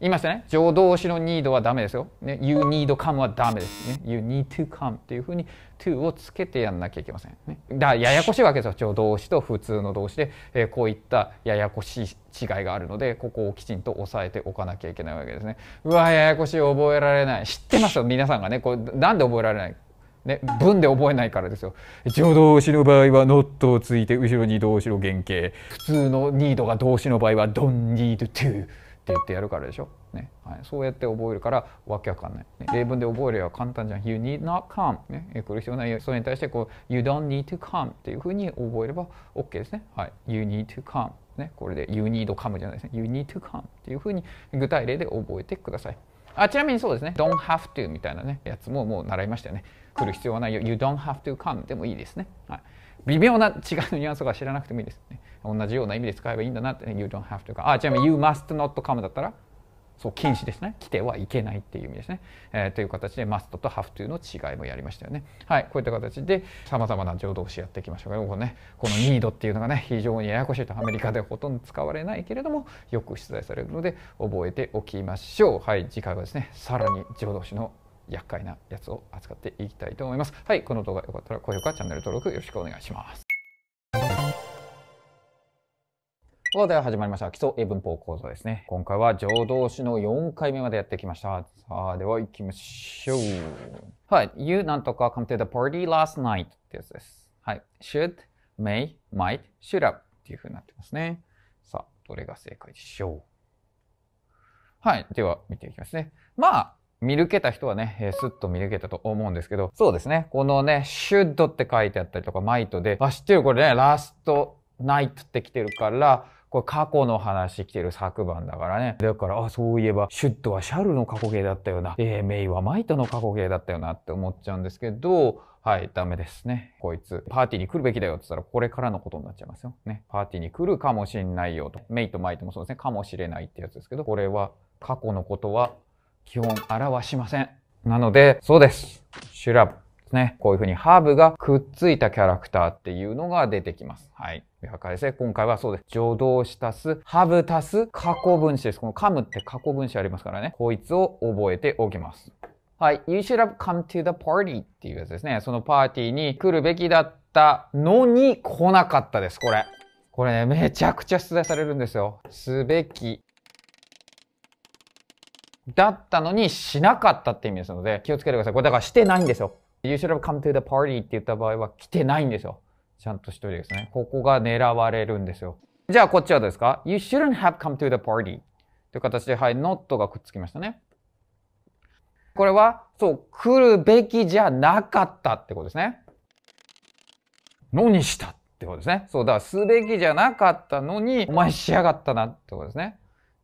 言いましたね。助動詞の need はダメですよ。ね、you need come はダメですね。you need to come っていうふうに to をつけてやんなきゃいけません、ね。だからややこしいわけですよ。助動詞と普通の動詞で、えー、こういったややこしい違いがあるので、ここをきちんと押さえておかなきゃいけないわけですね。うわ、ややこしい覚えられない。知ってますよ、皆さんがね。これなんで覚えられないね、文で覚えないからですよ。助動詞の場合は not をついて後ろに動詞の原型。普通の need が動詞の場合は don't need to。言ってやるからでしょ、ねはい、そうやって覚えるからわけわかんない、ね、例文で覚えれば簡単じゃん You need not come、ね、来る必要ないよそれに対してこう You don't need to come っていうふうに覚えれば OK ですね、はい、You need to come ね、これで You need come じゃないですね You need to come っていうふうに具体例で覚えてくださいあちなみにそうですね Don't have to みたいなねやつももう習いましたよね来る必要はないよ You don't have to come でもいいですね、はい、微妙な違いのニュアンスが知らなくてもいいですね同じような意味で使えばいいんだなって、ね、you don't have to か。あ、ちなみに you must not come だったら、そう、禁止ですね。来てはいけないっていう意味ですね。えー、という形で must と have to の違いもやりましたよね。はい、こういった形で様々な助動詞やっていきましょうが、このね、この need っていうのがね、非常にややこしいとアメリカではほとんど使われないけれども、よく出題されるので覚えておきましょう。はい、次回はですね、さらに助動詞の厄介なやつを扱っていきたいと思います。はい、この動画良かったら高評価、チャンネル登録よろしくお願いします。ここでは始まりました。基礎英文法講座ですね。今回は助動詞の4回目までやってきました。さあ、では行きましょう。はい。You なんとか come to the party last night ってやつです。はい。should, may, might, should up っていう風になってますね。さあ、どれが正解でしょう。はい。では見ていきますね。まあ、見抜けた人はね、えー、スッと見抜けたと思うんですけど、そうですね。このね、should って書いてあったりとか、might で、あ、知ってるこれね、last night って来てるから、これ過去の話来てる昨晩だからね。だから、あ、そういえば、シュットはシャルの過去形だったよな。えー、メイはマイトの過去形だったよなって思っちゃうんですけど、はい、ダメですね。こいつ、パーティーに来るべきだよって言ったら、これからのことになっちゃいますよ。ね。パーティーに来るかもしんないよと。メイとマイトもそうですね。かもしれないってやつですけど、これは、過去のことは、基本表しません。なので、そうです。シュラブ。ですね。こういうふうにハーブがくっついたキャラクターっていうのが出てきます。はい。美白ですね。今回はそうです。助動詞足す、ハブ足す、過去分詞です。このカムって過去分詞ありますからね。こいつを覚えておきます。はい。You should have come to the party っていうやつですね。そのパーティーに来るべきだったのに来なかったです。これ。これね、めちゃくちゃ出題されるんですよ。すべき。だったのにしなかったって意味ですので、気をつけてください。これだからしてないんですよ。You should have come to the party って言った場合は来てないんですよ。ちゃんと一人ですね。ここが狙われるんですよ。じゃあこっちはどうですか ?You shouldn't have come to the party という形で、はい、not がくっつきましたね。これは、そう、来るべきじゃなかったってことですね。のにしたってことですね。そう、だからすべきじゃなかったのに、お前しやがったなってことですね。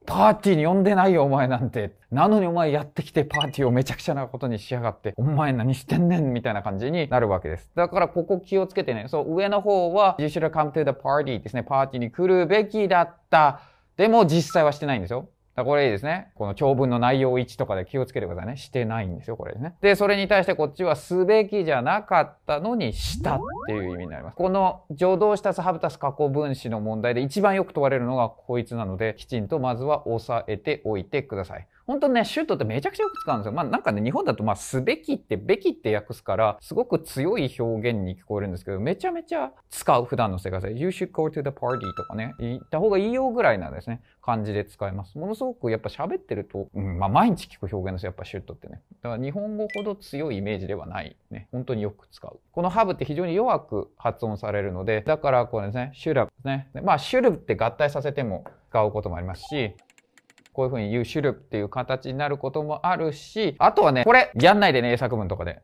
パーティーに呼んでないよ、お前なんて。なのにお前やってきてパーティーをめちゃくちゃなことにしやがって、お前何してんねんみたいな感じになるわけです。だからここ気をつけてね。そう、上の方は、you should have come to the party ですね。パーティーに来るべきだった。でも実際はしてないんですよ。だこれいいですね。この長文の内容1とかで気をつけてくださいね。してないんですよ、これですね。で、それに対してこっちはすべきじゃなかったのにしたっていう意味になります。この助動詞たすハブタす過去分詞の問題で一番よく問われるのがこいつなので、きちんとまずは押さえておいてください。本当ね、シュートってめちゃくちゃよく使うんですよ。まあなんかね、日本だとまあ、すべきって、べきって訳すから、すごく強い表現に聞こえるんですけど、めちゃめちゃ使う、普段の生活で。You should go to the party とかね、言った方がいいよぐらいなんですね。感じで使います。ものすごくやっぱ喋ってると、うん、まあ毎日聞く表現ですよ、やっぱシュートってね。だから日本語ほど強いイメージではないね。本当によく使う。このハブって非常に弱く発音されるので、だからこれですね、シュラブですね。まあシュルって合体させても使うこともありますし、こういうふうに言シュ力っていう形になることもあるし、あとはね、これ、やんないでね、英作文とかで。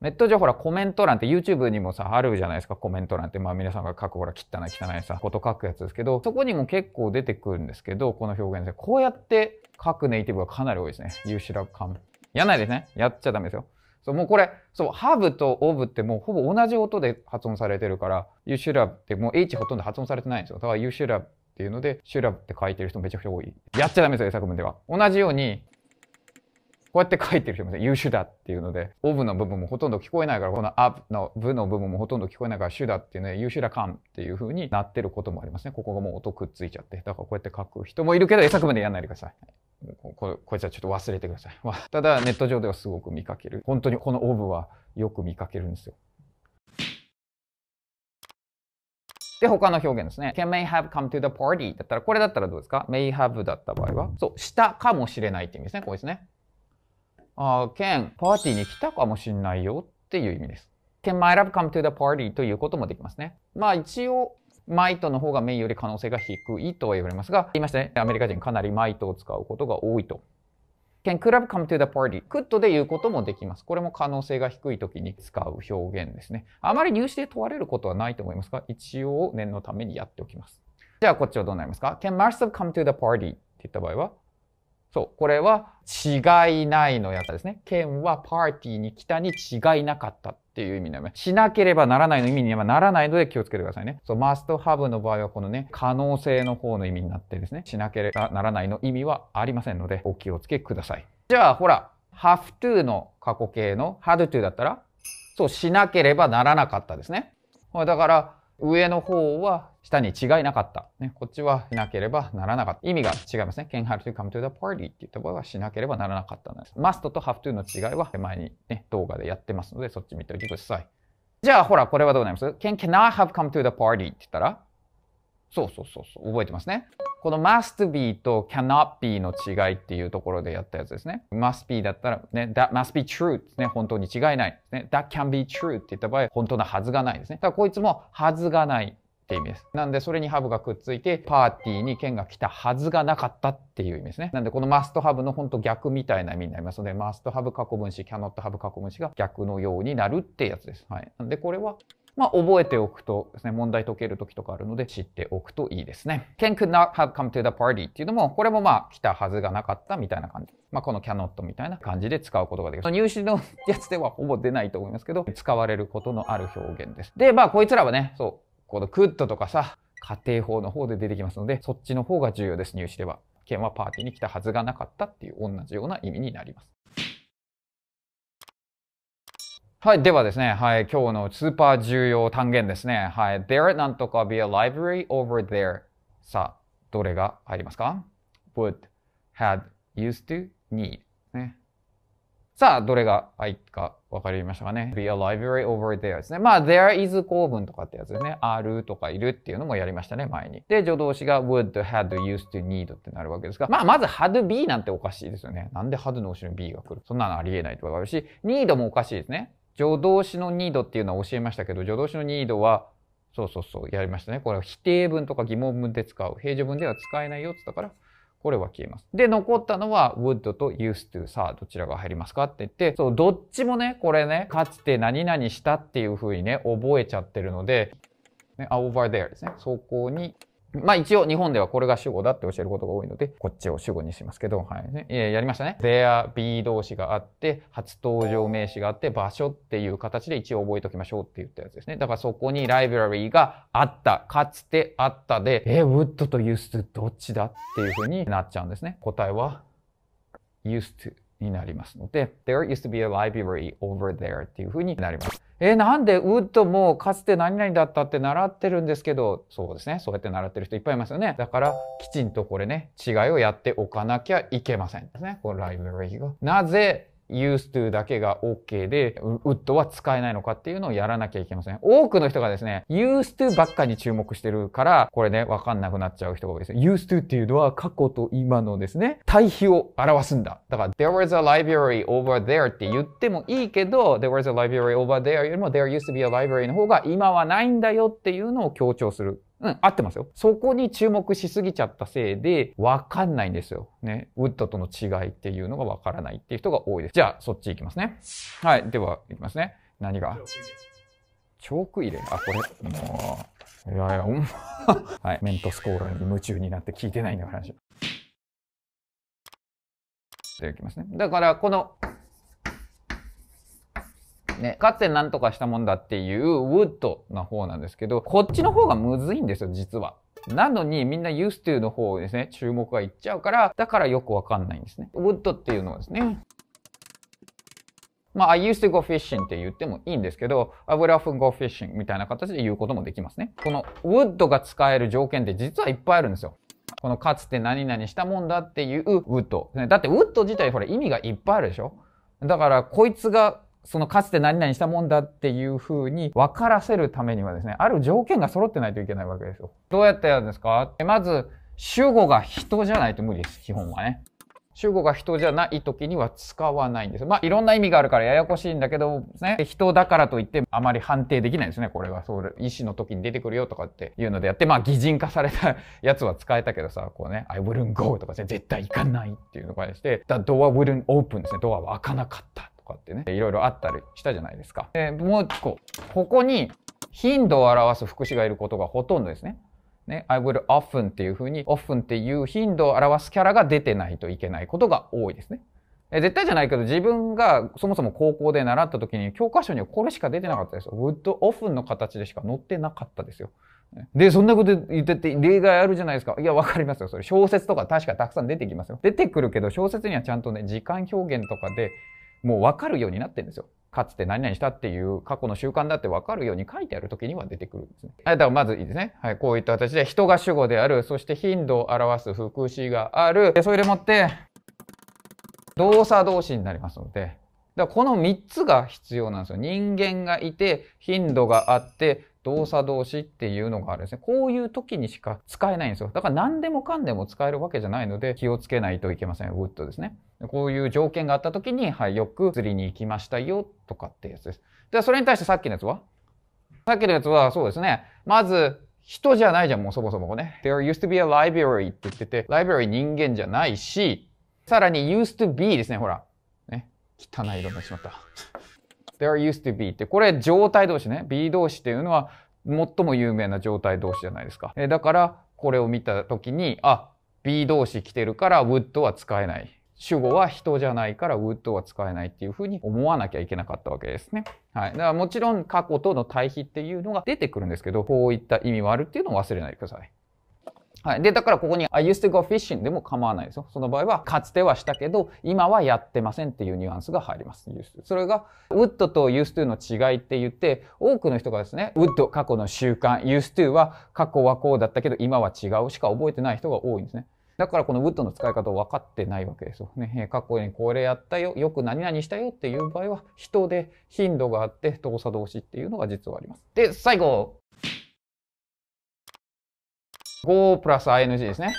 ネット上ほらコメント欄って YouTube にもさあるじゃないですかコメント欄ってまあ皆さんが書くほら汚い汚いさこと書くやつですけどそこにも結構出てくるんですけどこの表現でこうやって書くネイティブがかなり多いですね。You should have come. やんないですね。やっちゃダメですよ。そう、もうこれ、そう、have と of ってもうほぼ同じ音で発音されてるから、you should have ってもう h ほとんど発音されてないんですよ。だから you should have っていうので、シュラブって書いてる人めちゃくちゃ多い。やっちゃダメですよ、英作文では。同じように、こうやって書いてる人も優秀だっていうので、オブの部分もほとんど聞こえないから、このアブの部の部分もほとんど聞こえないから、ュダっていうの優秀だかんっていう風になってることもありますね。ここがもう音くっついちゃって。だからこうやって書く人もいるけど、絵作文でやんないでください。ここいつはちょっと忘れてください。ただ、ネット上ではすごく見かける。本当にこのオブはよく見かけるんですよ。で、他の表現ですね。can may have come to the party だったら、これだったらどうですか ?may have だった場合は、そう、したかもしれないって意味ですね。こうですね。あ、can パーティーに来たかもしれないよっていう意味です。can might have come to the party ということもできますね。まあ一応、マイトの方がメイより可能性が低いとは言われますが、言いましたね。アメリカ人かなりマイトを使うことが多いと。can could have come to the party. could で言うこともできます。これも可能性が低い時に使う表現ですね。あまり入試で問われることはないと思いますが、一応念のためにやっておきます。じゃあこっちはどうなりますか ?can must have come to the party って言った場合は、そう、これは違いないのやつですね。can はパーティーに来たに違いなかった。っていう意味なのしなければならないの意味にはならないので気をつけてくださいね。そう、マストハブの場合はこのね、可能性の方の意味になってですね、しなければならないの意味はありませんので、お気をつけください。じゃあ、ほら、have to の過去形の had to だったら、そう、しなければならなかったですね。だから、上の方は下に違いなかった。ね、こっちはしなければならなかった。意味が違いますね。can have to come to the party っていうところはしなければならなかったんです。must と have to の違いは前に、ね、動画でやってますので、そっち見ておいてください。じゃあ、ほら、これはどうなります ?can cannot have come to the party って言ったらそうそうそうそう、覚えてますね。この must be と cannot be の違いっていうところでやったやつですね。must be だったら、ね、that must be true ですね。本当に違いないですね。that can be true って言った場合、本当のはずがないですね。ただこいつもはずがないって意味です。なんでそれにハブがくっついて、パーティーに剣が来たはずがなかったっていう意味ですね。なんでこの must have の本当逆みたいな意味になりますので、must have 過去分詞、cannot have 過去分詞が逆のようになるってやつです。はい。なんでこれはまあ、覚えておくとですね、問題解ける時とかあるので知っておくといいですね。Ken could not have come to the party っていうのも、これもまあ、来たはずがなかったみたいな感じ。まあ、この cannot みたいな感じで使うことができる。入試のやつではほぼ出ないと思いますけど、使われることのある表現です。で、まあ、こいつらはね、そう、この could とかさ、家庭法の方で出てきますので、そっちの方が重要です、入試では。県はパーティーに来たはずがなかったっていう同じような意味になります。はい、ではですね、はい、今日のスーパー重要単元ですね。はい、there なんとか be a library over there。さあ、どれが入りますか ?would, had, used to, need。ね。さあ、どれが入るか分かりましたかね ?be a library over there ですね。まあ、there is 公文とかってやつですね。あるとかいるっていうのもやりましたね、前に。で、助動詞が would, had, used, to, need ってなるわけですが、まあ、まず had, be なんておかしいですよね。なんで had の後ろに be が来るそんなのありえないとかあるし、need もおかしいですね。助動詞のニードっていうのは教えましたけど、助動詞のニードは、そうそうそう、やりましたね。これは否定文とか疑問文で使う。平常文では使えないよって言ったから、これは消えます。で、残ったのは would と used to さあ、どちらが入りますかって言って、そう、どっちもね、これね、かつて何々したっていう風にね、覚えちゃってるので、ね、over there ですね。そこにまあ一応日本ではこれが主語だって教えることが多いので、こっちを主語にしますけど、はい。ね、えー、やりましたね。there, be 動詞があって、初登場名詞があって、場所っていう形で一応覚えときましょうって言ったやつですね。だからそこにライブラリーがあった、かつてあったで、えー、would と used どっちだっていうふうになっちゃうんですね。答えは used になりますので、there used to be a library over there っていうふうになります。えー、なんでウッドもかつて何々だったって習ってるんですけど、そうですね。そうやって習ってる人いっぱいいますよね。だから、きちんとこれね、違いをやっておかなきゃいけません。ですね。このライブラリーが。なぜ used to だけが OK で、ウッドは使えないのかっていうのをやらなきゃいけません。多くの人がですね、used to ばっかに注目してるから、これね、わかんなくなっちゃう人が多いです used to っていうのは過去と今のですね、対比を表すんだ。だから、there was a library over there って言ってもいいけど、there was a library over there よりも there used to be a library の方が今はないんだよっていうのを強調する。うん、合ってますよ。そこに注目しすぎちゃったせいで、わかんないんですよ。ね。ウッドとの違いっていうのがわからないっていう人が多いです。じゃあ、そっち行きますね。はい。では、行きますね。何がチョーク入れ。あ、これ、もう、いやいや、うん はい。メントスコーラに夢中になって聞いてないんだ話。で、行きますね。だから、この、ね、かつて何とかしたもんだっていうウッドの方なんですけど、こっちの方がむずいんですよ、実は。なのにみんなユース e d の方ですね、注目がいっちゃうから、だからよくわかんないんですね。ウッドっていうのはですね、まあ、I used to go fishing って言ってもいいんですけど、I w u l d often go fishing みたいな形で言うこともできますね。この w o o d が使える条件って実はいっぱいあるんですよ。このかつて何々したもんだっていう w o o d だって w o o d 自体ほら意味がいっぱいあるでしょだからこいつがそのかつて何々したもんだっていうふうに分からせるためにはですね、ある条件が揃ってないといけないわけですよ。どうやってやるんですかまず、主語が人じゃないと無理です、基本はね。主語が人じゃない時には使わないんです。まあ、いろんな意味があるからややこしいんだけど、ね、人だからといってあまり判定できないですね。これは、そう、意思の時に出てくるよとかっていうのでやって、まあ、擬人化された やつは使えたけどさ、こうね、I wouldn't go とかね、絶対行かないっていうのがして、だ door wouldn't open ですね。ドアは開かなかった。かってねいろいろあったりしたじゃないですか。でもう1個ここに頻度を表す副詞がいることがほとんどですね。ね、I will often っていうふうに often っていう頻度を表すキャラが出てないといけないことが多いですね。絶対じゃないけど自分がそもそも高校で習った時に教科書にはこれしか出てなかったですよ。would often の形でしか載ってなかったですよ。で、そんなこと言ってて例外あるじゃないですか。いや、わかりますよ。それ小説とか確かたくさん出てきますよ。出てくるけど小説にはちゃんとね、時間表現とかでもう分かるようになってるんですよ。かつて何々したっていう過去の習慣だって分かるように書いてある時には出てくるんですね。だからまずいいですね。はい、こういった形で人が主語である、そして頻度を表す副詞がある、それでもって動作動詞になりますので、だからこの3つが必要なんですよ。人間がいて、頻度があって、動作動詞っていうのがあるんですね。こういう時にしか使えないんですよ。だから何でもかんでも使えるわけじゃないので気をつけないといけません。ウッドですね。こういう条件があった時に、はい、よく釣りに行きましたよとかってやつです。で、それに対してさっきのやつはさっきのやつはそうですね。まず、人じゃないじゃん、もうそもそもね。There used to be a library って言ってて、library 人間じゃないし、さらに used to be ですね、ほら。ね。汚い色になってしまった。there used to be って、これ状態動詞ね。be 動詞っていうのは最も有名な状態動詞じゃないですか。えだから、これを見た時に、あ、be 動詞来てるから would は使えない。主語は人じゃないから would は使えないっていうふうに思わなきゃいけなかったわけですね。はい。だからもちろん過去との対比っていうのが出てくるんですけど、こういった意味もあるっていうのを忘れないでください。はい。で、だからここに I used to go fishing でも構わないですよ。その場合は、かつてはしたけど、今はやってませんっていうニュアンスが入ります。それが、would と used to の違いって言って、多くの人がですね、would 過去の習慣、used to は過去はこうだったけど、今は違うしか覚えてない人が多いんですね。だからこの would の使い方を分かってないわけですよね。過去にこれやったよ、よく何々したよっていう場合は、人で頻度があって、動作動詞っていうのが実はあります。で、最後、5プラス ing ですね。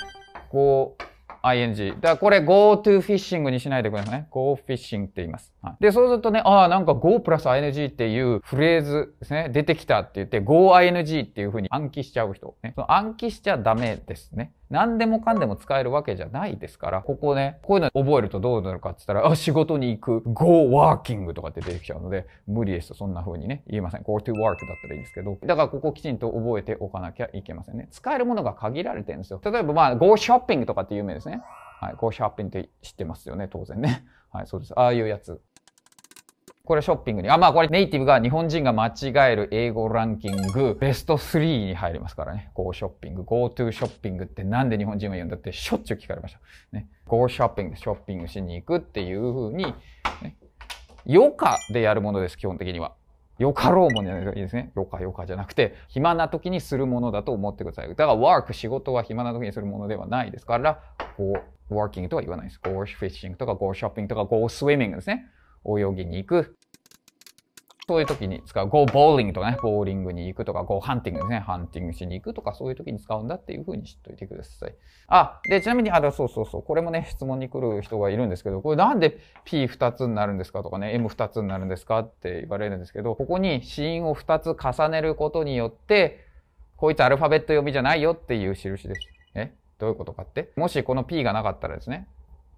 5ing。だからこれ go to fishing にしないでくださいね。go fishing って言います。はい、で、そうするとね、ああ、なんか Go プラス ING っていうフレーズですね、出てきたって言って GoING っていうふうに暗記しちゃう人、ね、その暗記しちゃダメですね。何でもかんでも使えるわけじゃないですから、ここね、こういうの覚えるとどうなるかって言ったら、あ、仕事に行く、go working とかって出てきちゃうので、無理です。とそんな風にね、言えません。go to work だったらいいんですけど、だからここきちんと覚えておかなきゃいけませんね。使えるものが限られてるんですよ。例えばまあ、go shopping とかって有名ですね。はい、こうシャーペンって知ってますよね、当然ね。はい、そうです。ああいうやつ。これショッピングに。あ、まあこれネイティブが日本人が間違える英語ランキングベスト3に入りますからね。Go ショッピング。GoTo ショッピングってなんで日本人は言うんだってしょっちゅう聞かれました。ね。Go ショッピング、ショッピングしに行くっていうふうに、ね、余暇でやるものです、基本的には。よかろうもんじゃいいですね。よかよかじゃなくて、暇な時にするものだと思ってください。だから、ワーク、仕事は暇な時にするものではないですから、こう、ワーキングとは言わないです。ゴーフィッシングとか、ゴーショッピングとか、ゴースイミングですね。泳ぎに行く。そういう時に使う。go bowling とかね、ボーリングに行くとか、go hunting ですね、ハンティングしに行くとか、そういう時に使うんだっていう風に知っといてください。あ、で、ちなみに、あ、そうそうそう、これもね、質問に来る人がいるんですけど、これなんで P2 つになるんですかとかね、M2 つになるんですかって言われるんですけど、ここに子音を2つ重ねることによって、こいつアルファベット読みじゃないよっていう印です。えどういうことかってもしこの P がなかったらですね、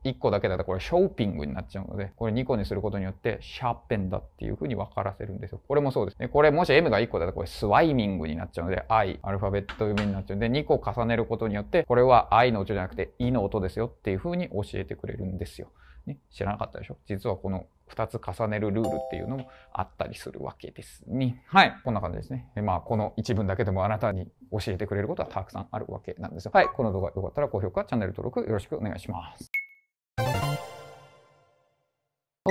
1個だけだとこれショーピングになっちゃうので、これ2個にすることによってシャーペンだっていう風に分からせるんですよ。これもそうですね。これもし M が1個だとこれスワイミングになっちゃうので、I、アルファベット読みになっちゃうんで、2個重ねることによって、これは I の音じゃなくて E の音ですよっていう風に教えてくれるんですよ。ね、知らなかったでしょ実はこの2つ重ねるルールっていうのもあったりするわけですね。はい。こんな感じですね。でまあ、この一文だけでもあなたに教えてくれることはたくさんあるわけなんですよ。はい。この動画良かったら高評価、チャンネル登録よろしくお願いします。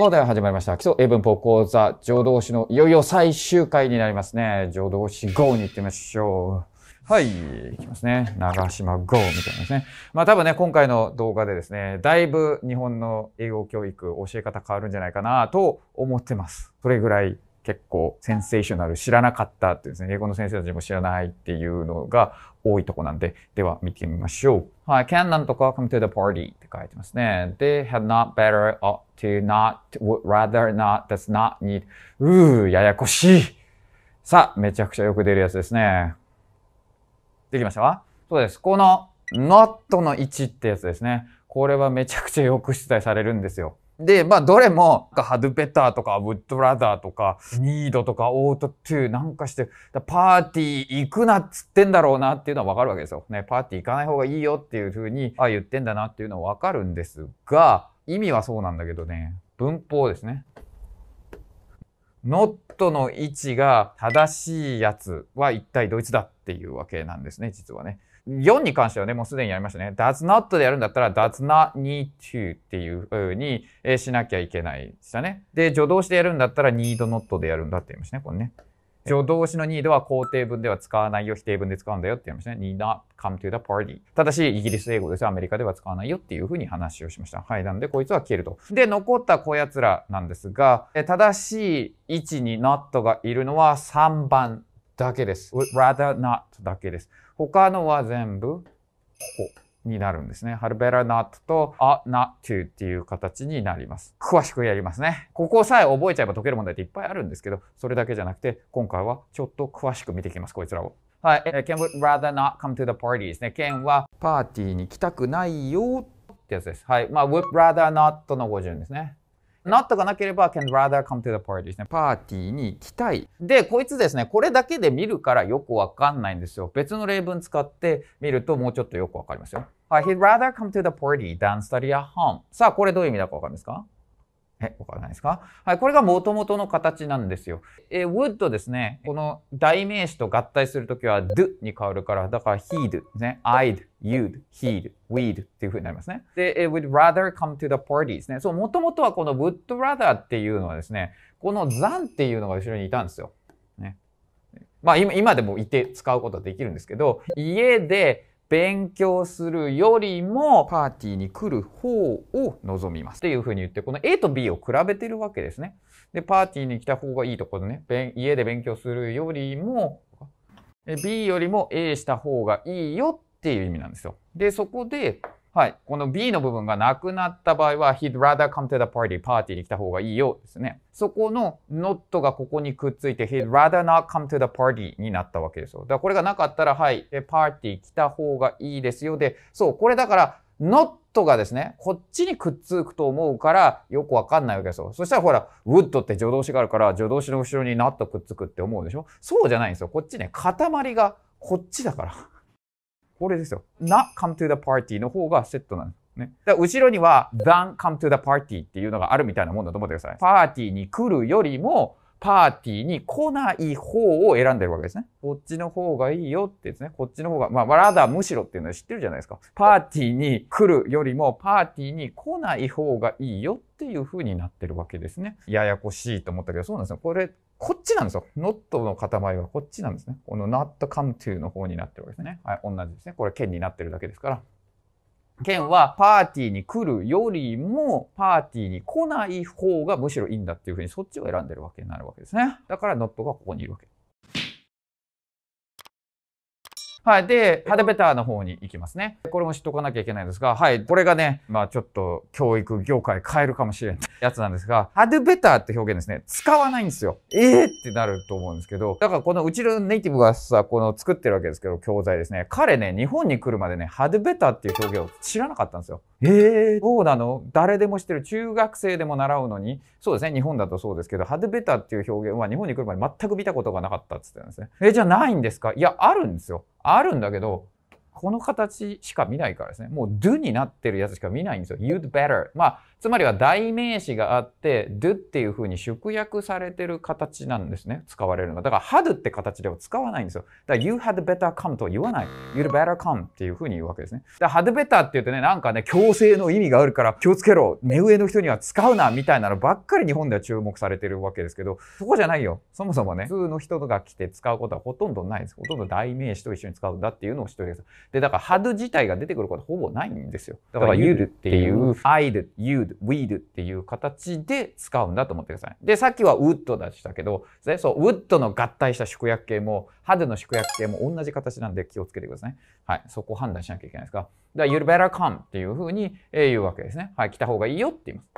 この始まりました。基礎英文法講座、浄土詞のいよいよ最終回になりますね。浄土詞 GO に行ってみましょう。はい、いきますね。長島 GO みたいなですね。まあ多分ね、今回の動画でですね、だいぶ日本の英語教育、教え方変わるんじゃないかなと思ってます。それぐらい結構センセーショナル知らなかったっていうですね、英語の先生たちも知らないっていうのが多いとこなんで、では見てみましょう。はい、can なんとか come to the party 書いてますね。They had not better to not, would rather not, does not need. うー、ややこしい。さあ、めちゃくちゃよく出るやつですね。できましたそうです。この not の位置ってやつですね。これはめちゃくちゃよく出題されるんですよ。で、まあ、どれも、ハドゥペターとか、ウッドラザーとか、ニードとか、オートトゥーなんかして、パーティー行くなっつってんだろうなっていうのはわかるわけですよ。ね、パーティー行かない方がいいよっていうふうに、あ言ってんだなっていうのはわかるんですが、意味はそうなんだけどね、文法ですね。ノットの位置が正しいやつは一体どいつだっていうわけなんですね、実はね。4に関してはね、もうすでにやりましたね。that's not でやるんだったら、that's not need to っていう風にしなきゃいけないでしたね。で、助動詞でやるんだったら、need not でやるんだって言いましたね、これね。助動詞の need は肯定文では使わないよ、否定文で使うんだよって言いましたね。need not come to the party. ただし、イギリス英語ですアメリカでは使わないよっていうふうに話をしました。はい。なんで、こいつは消えると。で、残ったこやつらなんですが、正しい位置に not がいるのは3番だけです。rather not だけです。他のは全部、ここ。になるんですね。ハルベラナッ t と not トゥっていう形になります。詳しくやりますね。ここさえ覚えちゃえば解ける問題っていっぱいあるんですけど、それだけじゃなくて、今回はちょっと詳しく見ていきます、こいつらを。はい。Ken would rather not come to the party ですね。Ken はパーティーに来たくないよってやつです。はい。まあ、would rather not の語順ですね。not がなければ can rather come to the party ですね。パーティーに行きたい。で、こいつですね、これだけで見るからよくわかんないんですよ。別の例文使って見るともうちょっとよくわかりますよ。は d rather come to the party than study at home。さあ、これどういう意味だかわかりますかえ、わからないですかはい、これが元々の形なんですよ。え、would ですね、この代名詞と合体するときは do に変わるから、だから he'd ね、I'd, you'd, he'd, we'd っていうふうになりますね。で、would rather come to the party ですね。そう、元々はこの would rather っていうのはですね、この than っていうのが後ろにいたんですよ。ね。まあ今、今でもいて使うことはできるんですけど、家で勉強するよりもパーティーに来る方を望みますっていうふうに言って、この A と B を比べてるわけですね。で、パーティーに来た方がいいところね、家で勉強するよりも、B よりも A した方がいいよっていう意味なんですよ。で、そこで、はい。この B の部分がなくなった場合は、he'd rather come to the party, パーティーに来た方がいいよですね。そこの not がここにくっついて、he'd rather not come to the party になったわけですよ。だからこれがなかったら、はい、パーティー来た方がいいですよ。で、そう、これだから、not がですね、こっちにくっつくと思うから、よくわかんないわけですよ。そしたらほら、would って助動詞があるから、助動詞の後ろに not くっつくって思うでしょそうじゃないんですよ。こっちね、塊がこっちだから。これですよ。not come to the party の方がセットなんです。ね。だ後ろには than come to the party っていうのがあるみたいなもんだと思ってください。パーティーに来るよりも、パーティーに来ない方を選んでるわけですね。こっちの方がいいよってですね。こっちの方が、まあ、ラダむしろっていうのは知ってるじゃないですか。パーティーに来るよりも、パーティーに来ない方がいいよっていう風になってるわけですね。ややこしいと思ったけど、そうなんですよ。これ、こっちなんですよ。ノットの塊はこっちなんですね。この not come to の方になってるわけですね。はい、同じですね。これ剣になってるだけですから。剣はパーティーに来るよりもパーティーに来ない方がむしろいいんだっていうふうにそっちを選んでるわけになるわけですね。だから not がここにいるわけ。はい。で、ハデベターの方に行きますね。これも知っとかなきゃいけないんですが、はい。これがね、まあちょっと教育業界変えるかもしれない やつなんですが、ハデベターって表現ですね。使わないんですよ。えーってなると思うんですけど、だからこのうちのネイティブがさ、この作ってるわけですけど、教材ですね。彼ね、日本に来るまでね、ハデベターっていう表現を知らなかったんですよ。えー、どうなの誰でも知ってる。中学生でも習うのに、そうですね、日本だとそうですけど、ハドベタっていう表現は日本に来る前に全く見たことがなかったっつってたんですね。えじゃあないんですかいや、あるんですよ。あるんだけど、この形しか見ないからですね。もう do になってるやつしか見ないんですよ。you'd better. まあつまりは代名詞があって、do っていうふうに縮約されてる形なんですね。使われるのは。だから、had って形では使わないんですよ。だから、you had better come とは言わない。you'd better come っていうふうに言うわけですね。だから、had better って言ってね、なんかね、強制の意味があるから気をつけろ。目上の人には使うな、みたいなのばっかり日本では注目されてるわけですけど、そこじゃないよ。そもそもね、普通の人が来て使うことはほとんどないです。ほとんど代名詞と一緒に使うんだっていうのを知っておいてすで、だから、had 自体が出てくることはほぼないんですよ。だから、you'd っていう、I'd、you'd ウィ o d っていう形で使うんだと思ってください。で、さっきはウッドでしたけど、そう、ウッドの合体した縮約形も、肌の縮約形も同じ形なんで気をつけてください。はい、そこを判断しなきゃいけないですか。だから you better come っていうふうに言うわけですね。はい、来た方がいいよって言います。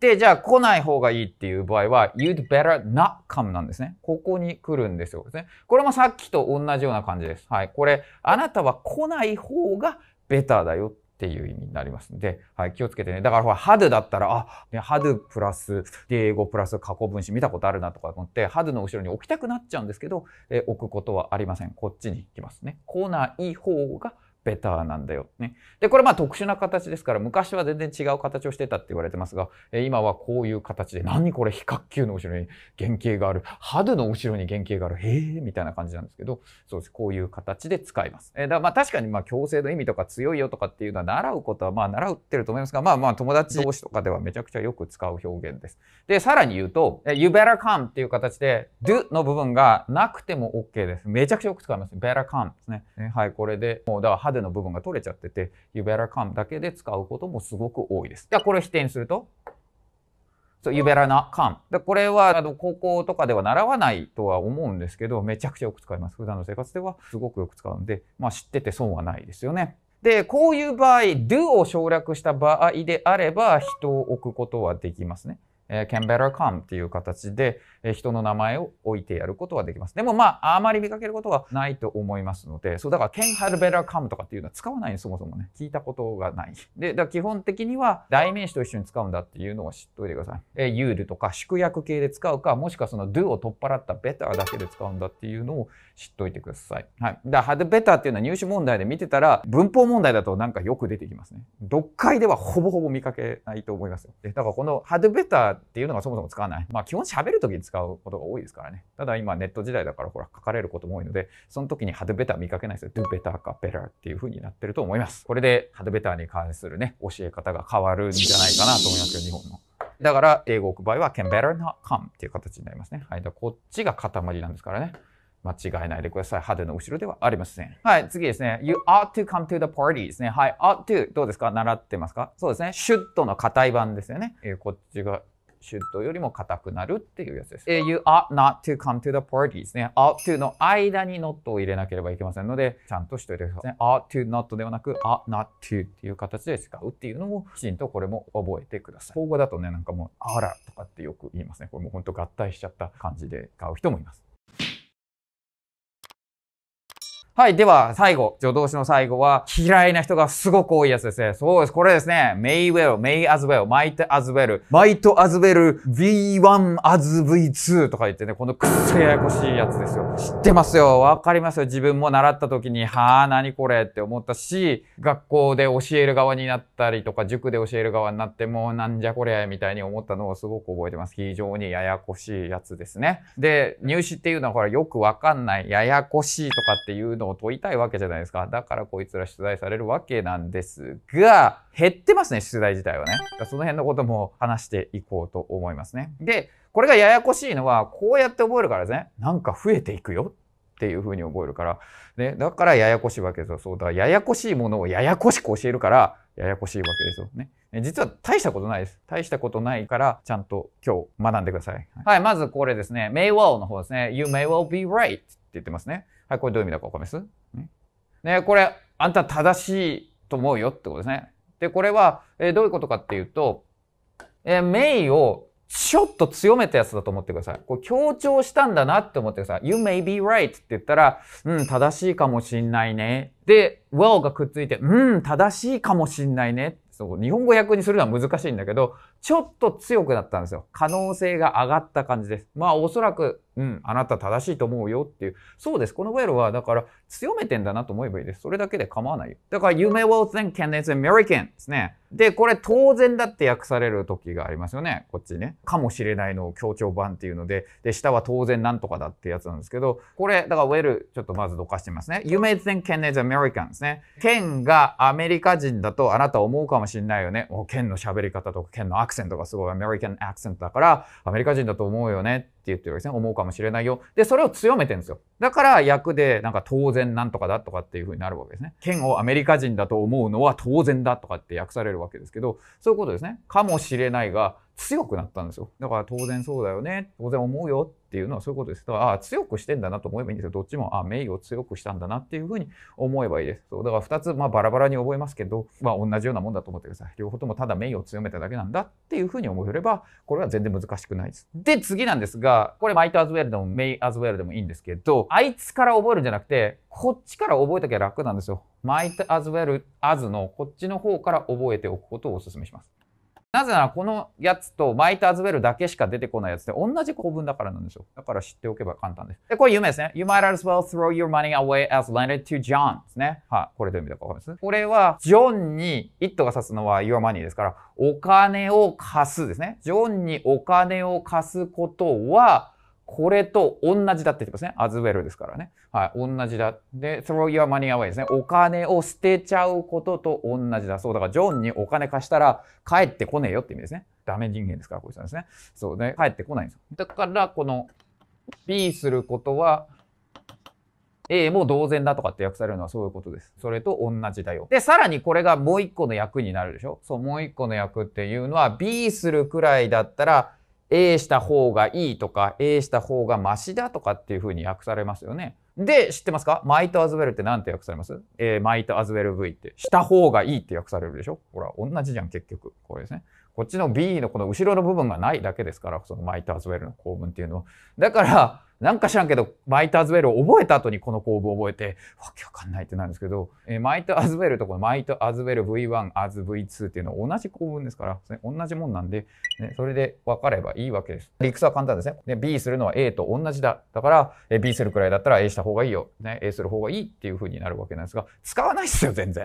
で、じゃあ来ない方がいいっていう場合は、you'd better not come なんですね。ここに来るんですよ。ですね。これもさっきと同じような感じです。はい。これ、あなたは来ない方がベターだよっていう意味になりますんで、はい、気をつけてね。だからほら、ハドだったら、あ、ね、ハドプラス、英語プラス過去分詞見たことあるなとか思って、ハドの後ろに置きたくなっちゃうんですけど、え置くことはありません。こっちに行きますね。コーナーいい方がベターなんだよ。ね。で、これまあ特殊な形ですから、昔は全然違う形をしてたって言われてますが、え今はこういう形で、何これ比較球の後ろに原型がある、ハドの後ろに原型がある、へえー、みたいな感じなんですけど、そうです。こういう形で使います。えだからまあ確かにまあ強制の意味とか強いよとかっていうのは習うことはまあ習ってると思いますが、まあまあ友達同士とかではめちゃくちゃよく使う表現です。で、さらに言うと、you better come っていう形で、do の部分がなくても OK です。めちゃくちゃよく使います。better come ですね。はい、これで、もうだから派手な部分が取れちゃってて、You better come だけで使うこともすごく多いです。じゃあこれを否定にすると、そう、ゆべらな、かん。で、これは、あの、高校とかでは習わないとは思うんですけど、めちゃくちゃよく使います。普段の生活ではすごくよく使うんで、まあ知ってて損はないですよね。で、こういう場合、do を省略した場合であれば、人を置くことはできますね。え can better c o m っていう形で、え人の名前を置いてやることはできます。でもまあ、あまり見かけることはないと思いますので、そう、だから can had better come とかっていうのは使わないそもそもね。聞いたことがない。で、だ基本的には代名詞と一緒に使うんだっていうのを知っといてください。えー、ルとか縮約系で使うか、もしくはその do を取っ払った better だけで使うんだっていうのを知っといてください。はい。だハ a d better っていうのは入試問題で見てたら、文法問題だとなんかよく出てきますね。読解ではほぼほぼ見かけないと思いますよ。で、だからこのハ a d better っていうのがそもそも使わない。まあ基本喋るときに使うことが多いですからね。ただ今ネット時代だからほら書かれることも多いので、その時にハ a d better 見かけないですよ。do better か better っていう風になってると思います。これでハ a d better に関するね、教え方が変わるんじゃないかなと思いますよ、日本の。だから、英語を置く場合は、can better not come っていう形になりますね。はい。だこっちが塊なんですからね。間違えないでください。派手の後ろではありません。はい、次ですね。You ought to come to the party ですね。はい、ought to どうですか習ってますかそうですね。should の硬い版ですよね。えー、こっちが should よりも硬くなるっていうやつです。えー、you ought not to come to the party ですね。ought to の間に not を入れなければいけませんので、ちゃんとしといてください、ね。ought to not ではなく、ought not to っていう形で使うっていうのも、きちんとこれも覚えてください。方語だとね、なんかもう、あらとかってよく言いますね。これもうほんと合体しちゃった感じで買う人もいます。はい。では、最後、助動詞の最後は、嫌いな人がすごく多いやつですね。そうです。これですね。may well, may as well, might as well, might as well, v1 as v2 とか言ってね、このくっせややこしいやつですよ。知ってますよ。わかりますよ。自分も習った時に、はぁ、何これって思ったし、学校で教える側になったりとか、塾で教える側になって、もなんじゃこれみたいに思ったのをすごく覚えてます。非常にややこしいやつですね。で、入試っていうのはこれよくわかんない、ややこしいとかっていうのを問いたいわけじゃないですか。だからこいつら出題されるわけなんですが、減ってますね、出題自体はね。その辺のことも話していこうと思いますね。で、これがややこしいのは、こうやって覚えるからですね。なんか増えていくよっていうふうに覚えるから。ね、だからややこしいわけですよ。そうだ。ややこしいものをややこしく教えるから、ややこしいわけですよね。実は大したことないです。大したことないから、ちゃんと今日学んでください。はい、まずこれですね。may well の方ですね。You may well be right 言ってますね。はい、これどういう意味だかわかりますね、これ、あんた正しいと思うよってことですね。で、これは、えー、どういうことかっていうと、えー、名をちょっと強めたやつだと思ってください。こう強調したんだなって思ってください。You may be right って言ったら、うん、正しいかもしんないね。で、well がくっついて、うん、正しいかもしんないね。そう、日本語訳にするのは難しいんだけど、ちょっと強くなったんですよ。可能性が上がった感じです。まあおそらく、うん、あなた正しいと思うよっていう。そうです。このウェルは、だから強めてんだなと思えばいいです。それだけで構わないよ。だから、you may well think Canadians American ですね。で、これ当然だって訳される時がありますよね。こっちね。かもしれないの強調版っていうので、で、下は当然なんとかだってやつなんですけど、これ、だからウェル、ちょっとまずどかしてみますね。You may think Canadians American ですね。県がアメリカ人だとあなた思うかもしれないよね。もうの喋り方とか、県ンのアクセントがすごいアメリカンアクセントだから、アメリカ人だと思うよねって言ってるわけですね。思うかもしれないよ。で、それを強めてるんですよ。だから役でなんか当然なんとかだとかっていう風になるわけですね。剣をアメリカ人だと思うのは当然だとかって訳されるわけですけど、そういうことですね。かもしれないが、強くなったんですよ。だから当然そうだよね、当然思うよっていうのはそういうことです。だから、あ強くしてんだなと思えばいいんですよ。どっちも、あ名誉を強くしたんだなっていうふうに思えばいいです。そうだから2つ、まあ、バラバラに覚えますけど、まあ、同じようなもんだと思ってください。両方ともただ名誉を強めただけなんだっていうふうに思えれば、これは全然難しくないです。で、次なんですが、これ、マイトアズウェルでも、メイアズウェルでもいいんですけど、あいつから覚えるんじゃなくて、こっちから覚えときゃ楽なんですよ。might a アズウェル、アズのこっちの方から覚えておくことをお勧めします。なぜならこのやつとマ巻いて集めルだけしか出てこないやつって同じ構文だからなんですよ。だから知っておけば簡単です。で、これ有名ですね。You might as well throw your money away as l e n d it to John ですね。はい。これどういう意味だかわかりますこれは、ジョンにイットが指すのは your money ですから、お金を貸すですね。ジョンにお金を貸すことは、これと同じだって言ってますね。as well ですからね。はい。同じだ。で、throw your money away ですね。お金を捨てちゃうことと同じだ。そう。だから、ジョンにお金貸したら帰ってこねえよって意味ですね。ダメ人間ですから、こうつなんですね。そうね。帰ってこないんですよ。だから、この B することは、A も同然だとかって訳されるのはそういうことです。それと同じだよ。で、さらにこれがもう一個の役になるでしょそう、もう一個の役っていうのは B するくらいだったら A した方がいいとか、A した方がマシだとかっていう風に訳されますよね。で、知ってますかマイトアズウェルって何て訳されますえー、マイトアズウェル V って、した方がいいって訳されるでしょほら、同じじゃん、結局。これですね。こっちの B のこの後ろの部分がないだけですから、そのマイトアズウェルの構文っていうのは。だから、なんか知らんけど、マイターズウェルを覚えた後にこの構文を覚えて、わけわかんないってなるんですけど、えー、マイターズウェルとこのマイターズウェル V1 アズ V2 っていうのは同じ構文ですから、同じもんなんで、ね、それで分かればいいわけです。理屈は簡単ですね。B するのは A と同じだ。だから、え B するくらいだったら A した方がいいよ。ね、A する方がいいっていう風になるわけなんですが、使わないっすよ、全然。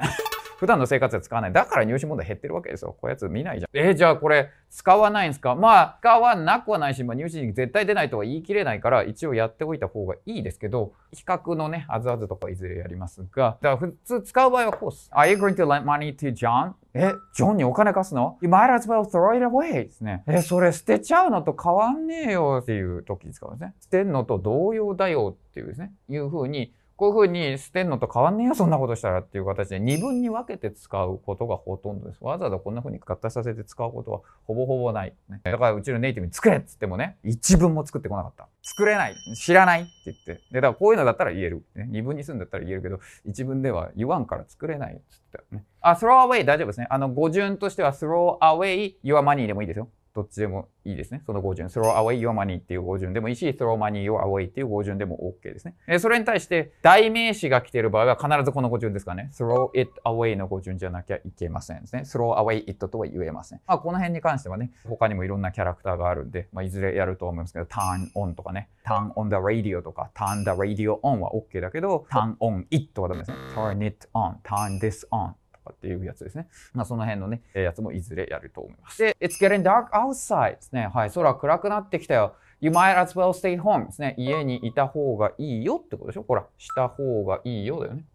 普段の生活で使わない。だから入試問題減ってるわけですよ。こうやつ見ないじゃん。えー、じゃあこれ使わないんですかまあ、使わなくはないし、まあ、入試に絶対出ないとは言い切れないから、一応やっておいた方がいいですけど、比較のね、あずあずとかいずれやりますが、だから普通使う場合はこうです。Are you going to lend money to John? え、ジョンにお金貸すの ?You might as well throw it away ですね。え、それ捨てちゃうのと変わんねえよっていう時に使うんですね。捨てんのと同様だよっていうですね。いうふうに、こういうふうに捨てんのと変わんねえよ、そんなことしたらっていう形で2分に分けて使うことがほとんどです。わざわざこんなふうに合体させて使うことはほぼほぼない、ね。だからうちのネイティブに作れっつってもね、1文も作ってこなかった。作れない知らないって言って。で、だからこういうのだったら言える。ね、2分にするんだったら言えるけど、1文では言わんから作れないっつって、ね。あ、スローアウェイ大丈夫ですね。あの、語順としてはスローアウェイ、your money でもいいですよ。どっちでもいいですね。その語順。throw away your money っていう語順でもいいし、throw money your away っていう語順でも OK ですね。それに対して、代名詞が来ている場合は必ずこの語順ですかね。throw it away の語順じゃなきゃいけませんですね。throw away it とは言えません。まあ、この辺に関してはね、他にもいろんなキャラクターがあるんで、まあ、いずれやると思いますけど、turn on とかね、turn on the radio とか、turn the radio on は OK だけど、turn on it はダメですね。turn it on, turn this on かっていうやつですね。まあ、その辺のね、やつもいずれやると思います。で、It's getting dark outside ですね。はい、空暗くなってきたよ。You might as well stay home ですね。家にいた方がいいよってことでしょほら、した方がいいよだよね。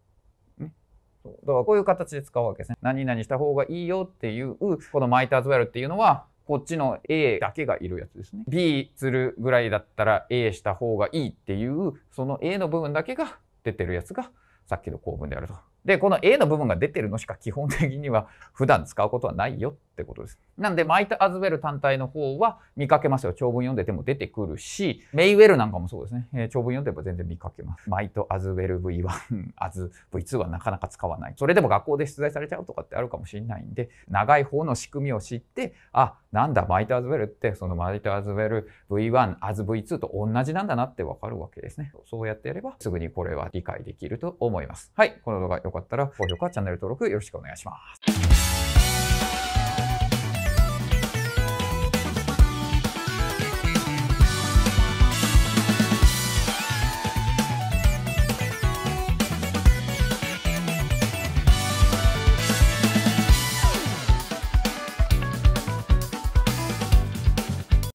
だからこういう形で使うわけですね。何々した方がいいよっていう、この might as well っていうのは、こっちの A だけがいるやつですね。B するぐらいだったら A した方がいいっていう、その A の部分だけが出てるやつが、さっきの構文であると。で、この A の部分が出てるのしか基本的には普段使うことはないよってことです。なんで、マイト・アズウェル単体の方は見かけますよ。長文読んでても出てくるし、メイウェルなんかもそうですね。えー、長文読んでれば全然見かけます。マイト・アズウェル V1、アズ V2 はなかなか使わない。それでも学校で出題されちゃうとかってあるかもしれないんで、長い方の仕組みを知って、あ、なんだ、マイト・アズウェルって、そのマイト・アズウェル V1、アズ V2 と同じなんだなってわかるわけですね。そうやってやれば、すぐにこれは理解できると思います。はい、この動画良かったら、高評価、チャンネル登録よろしくお願いします。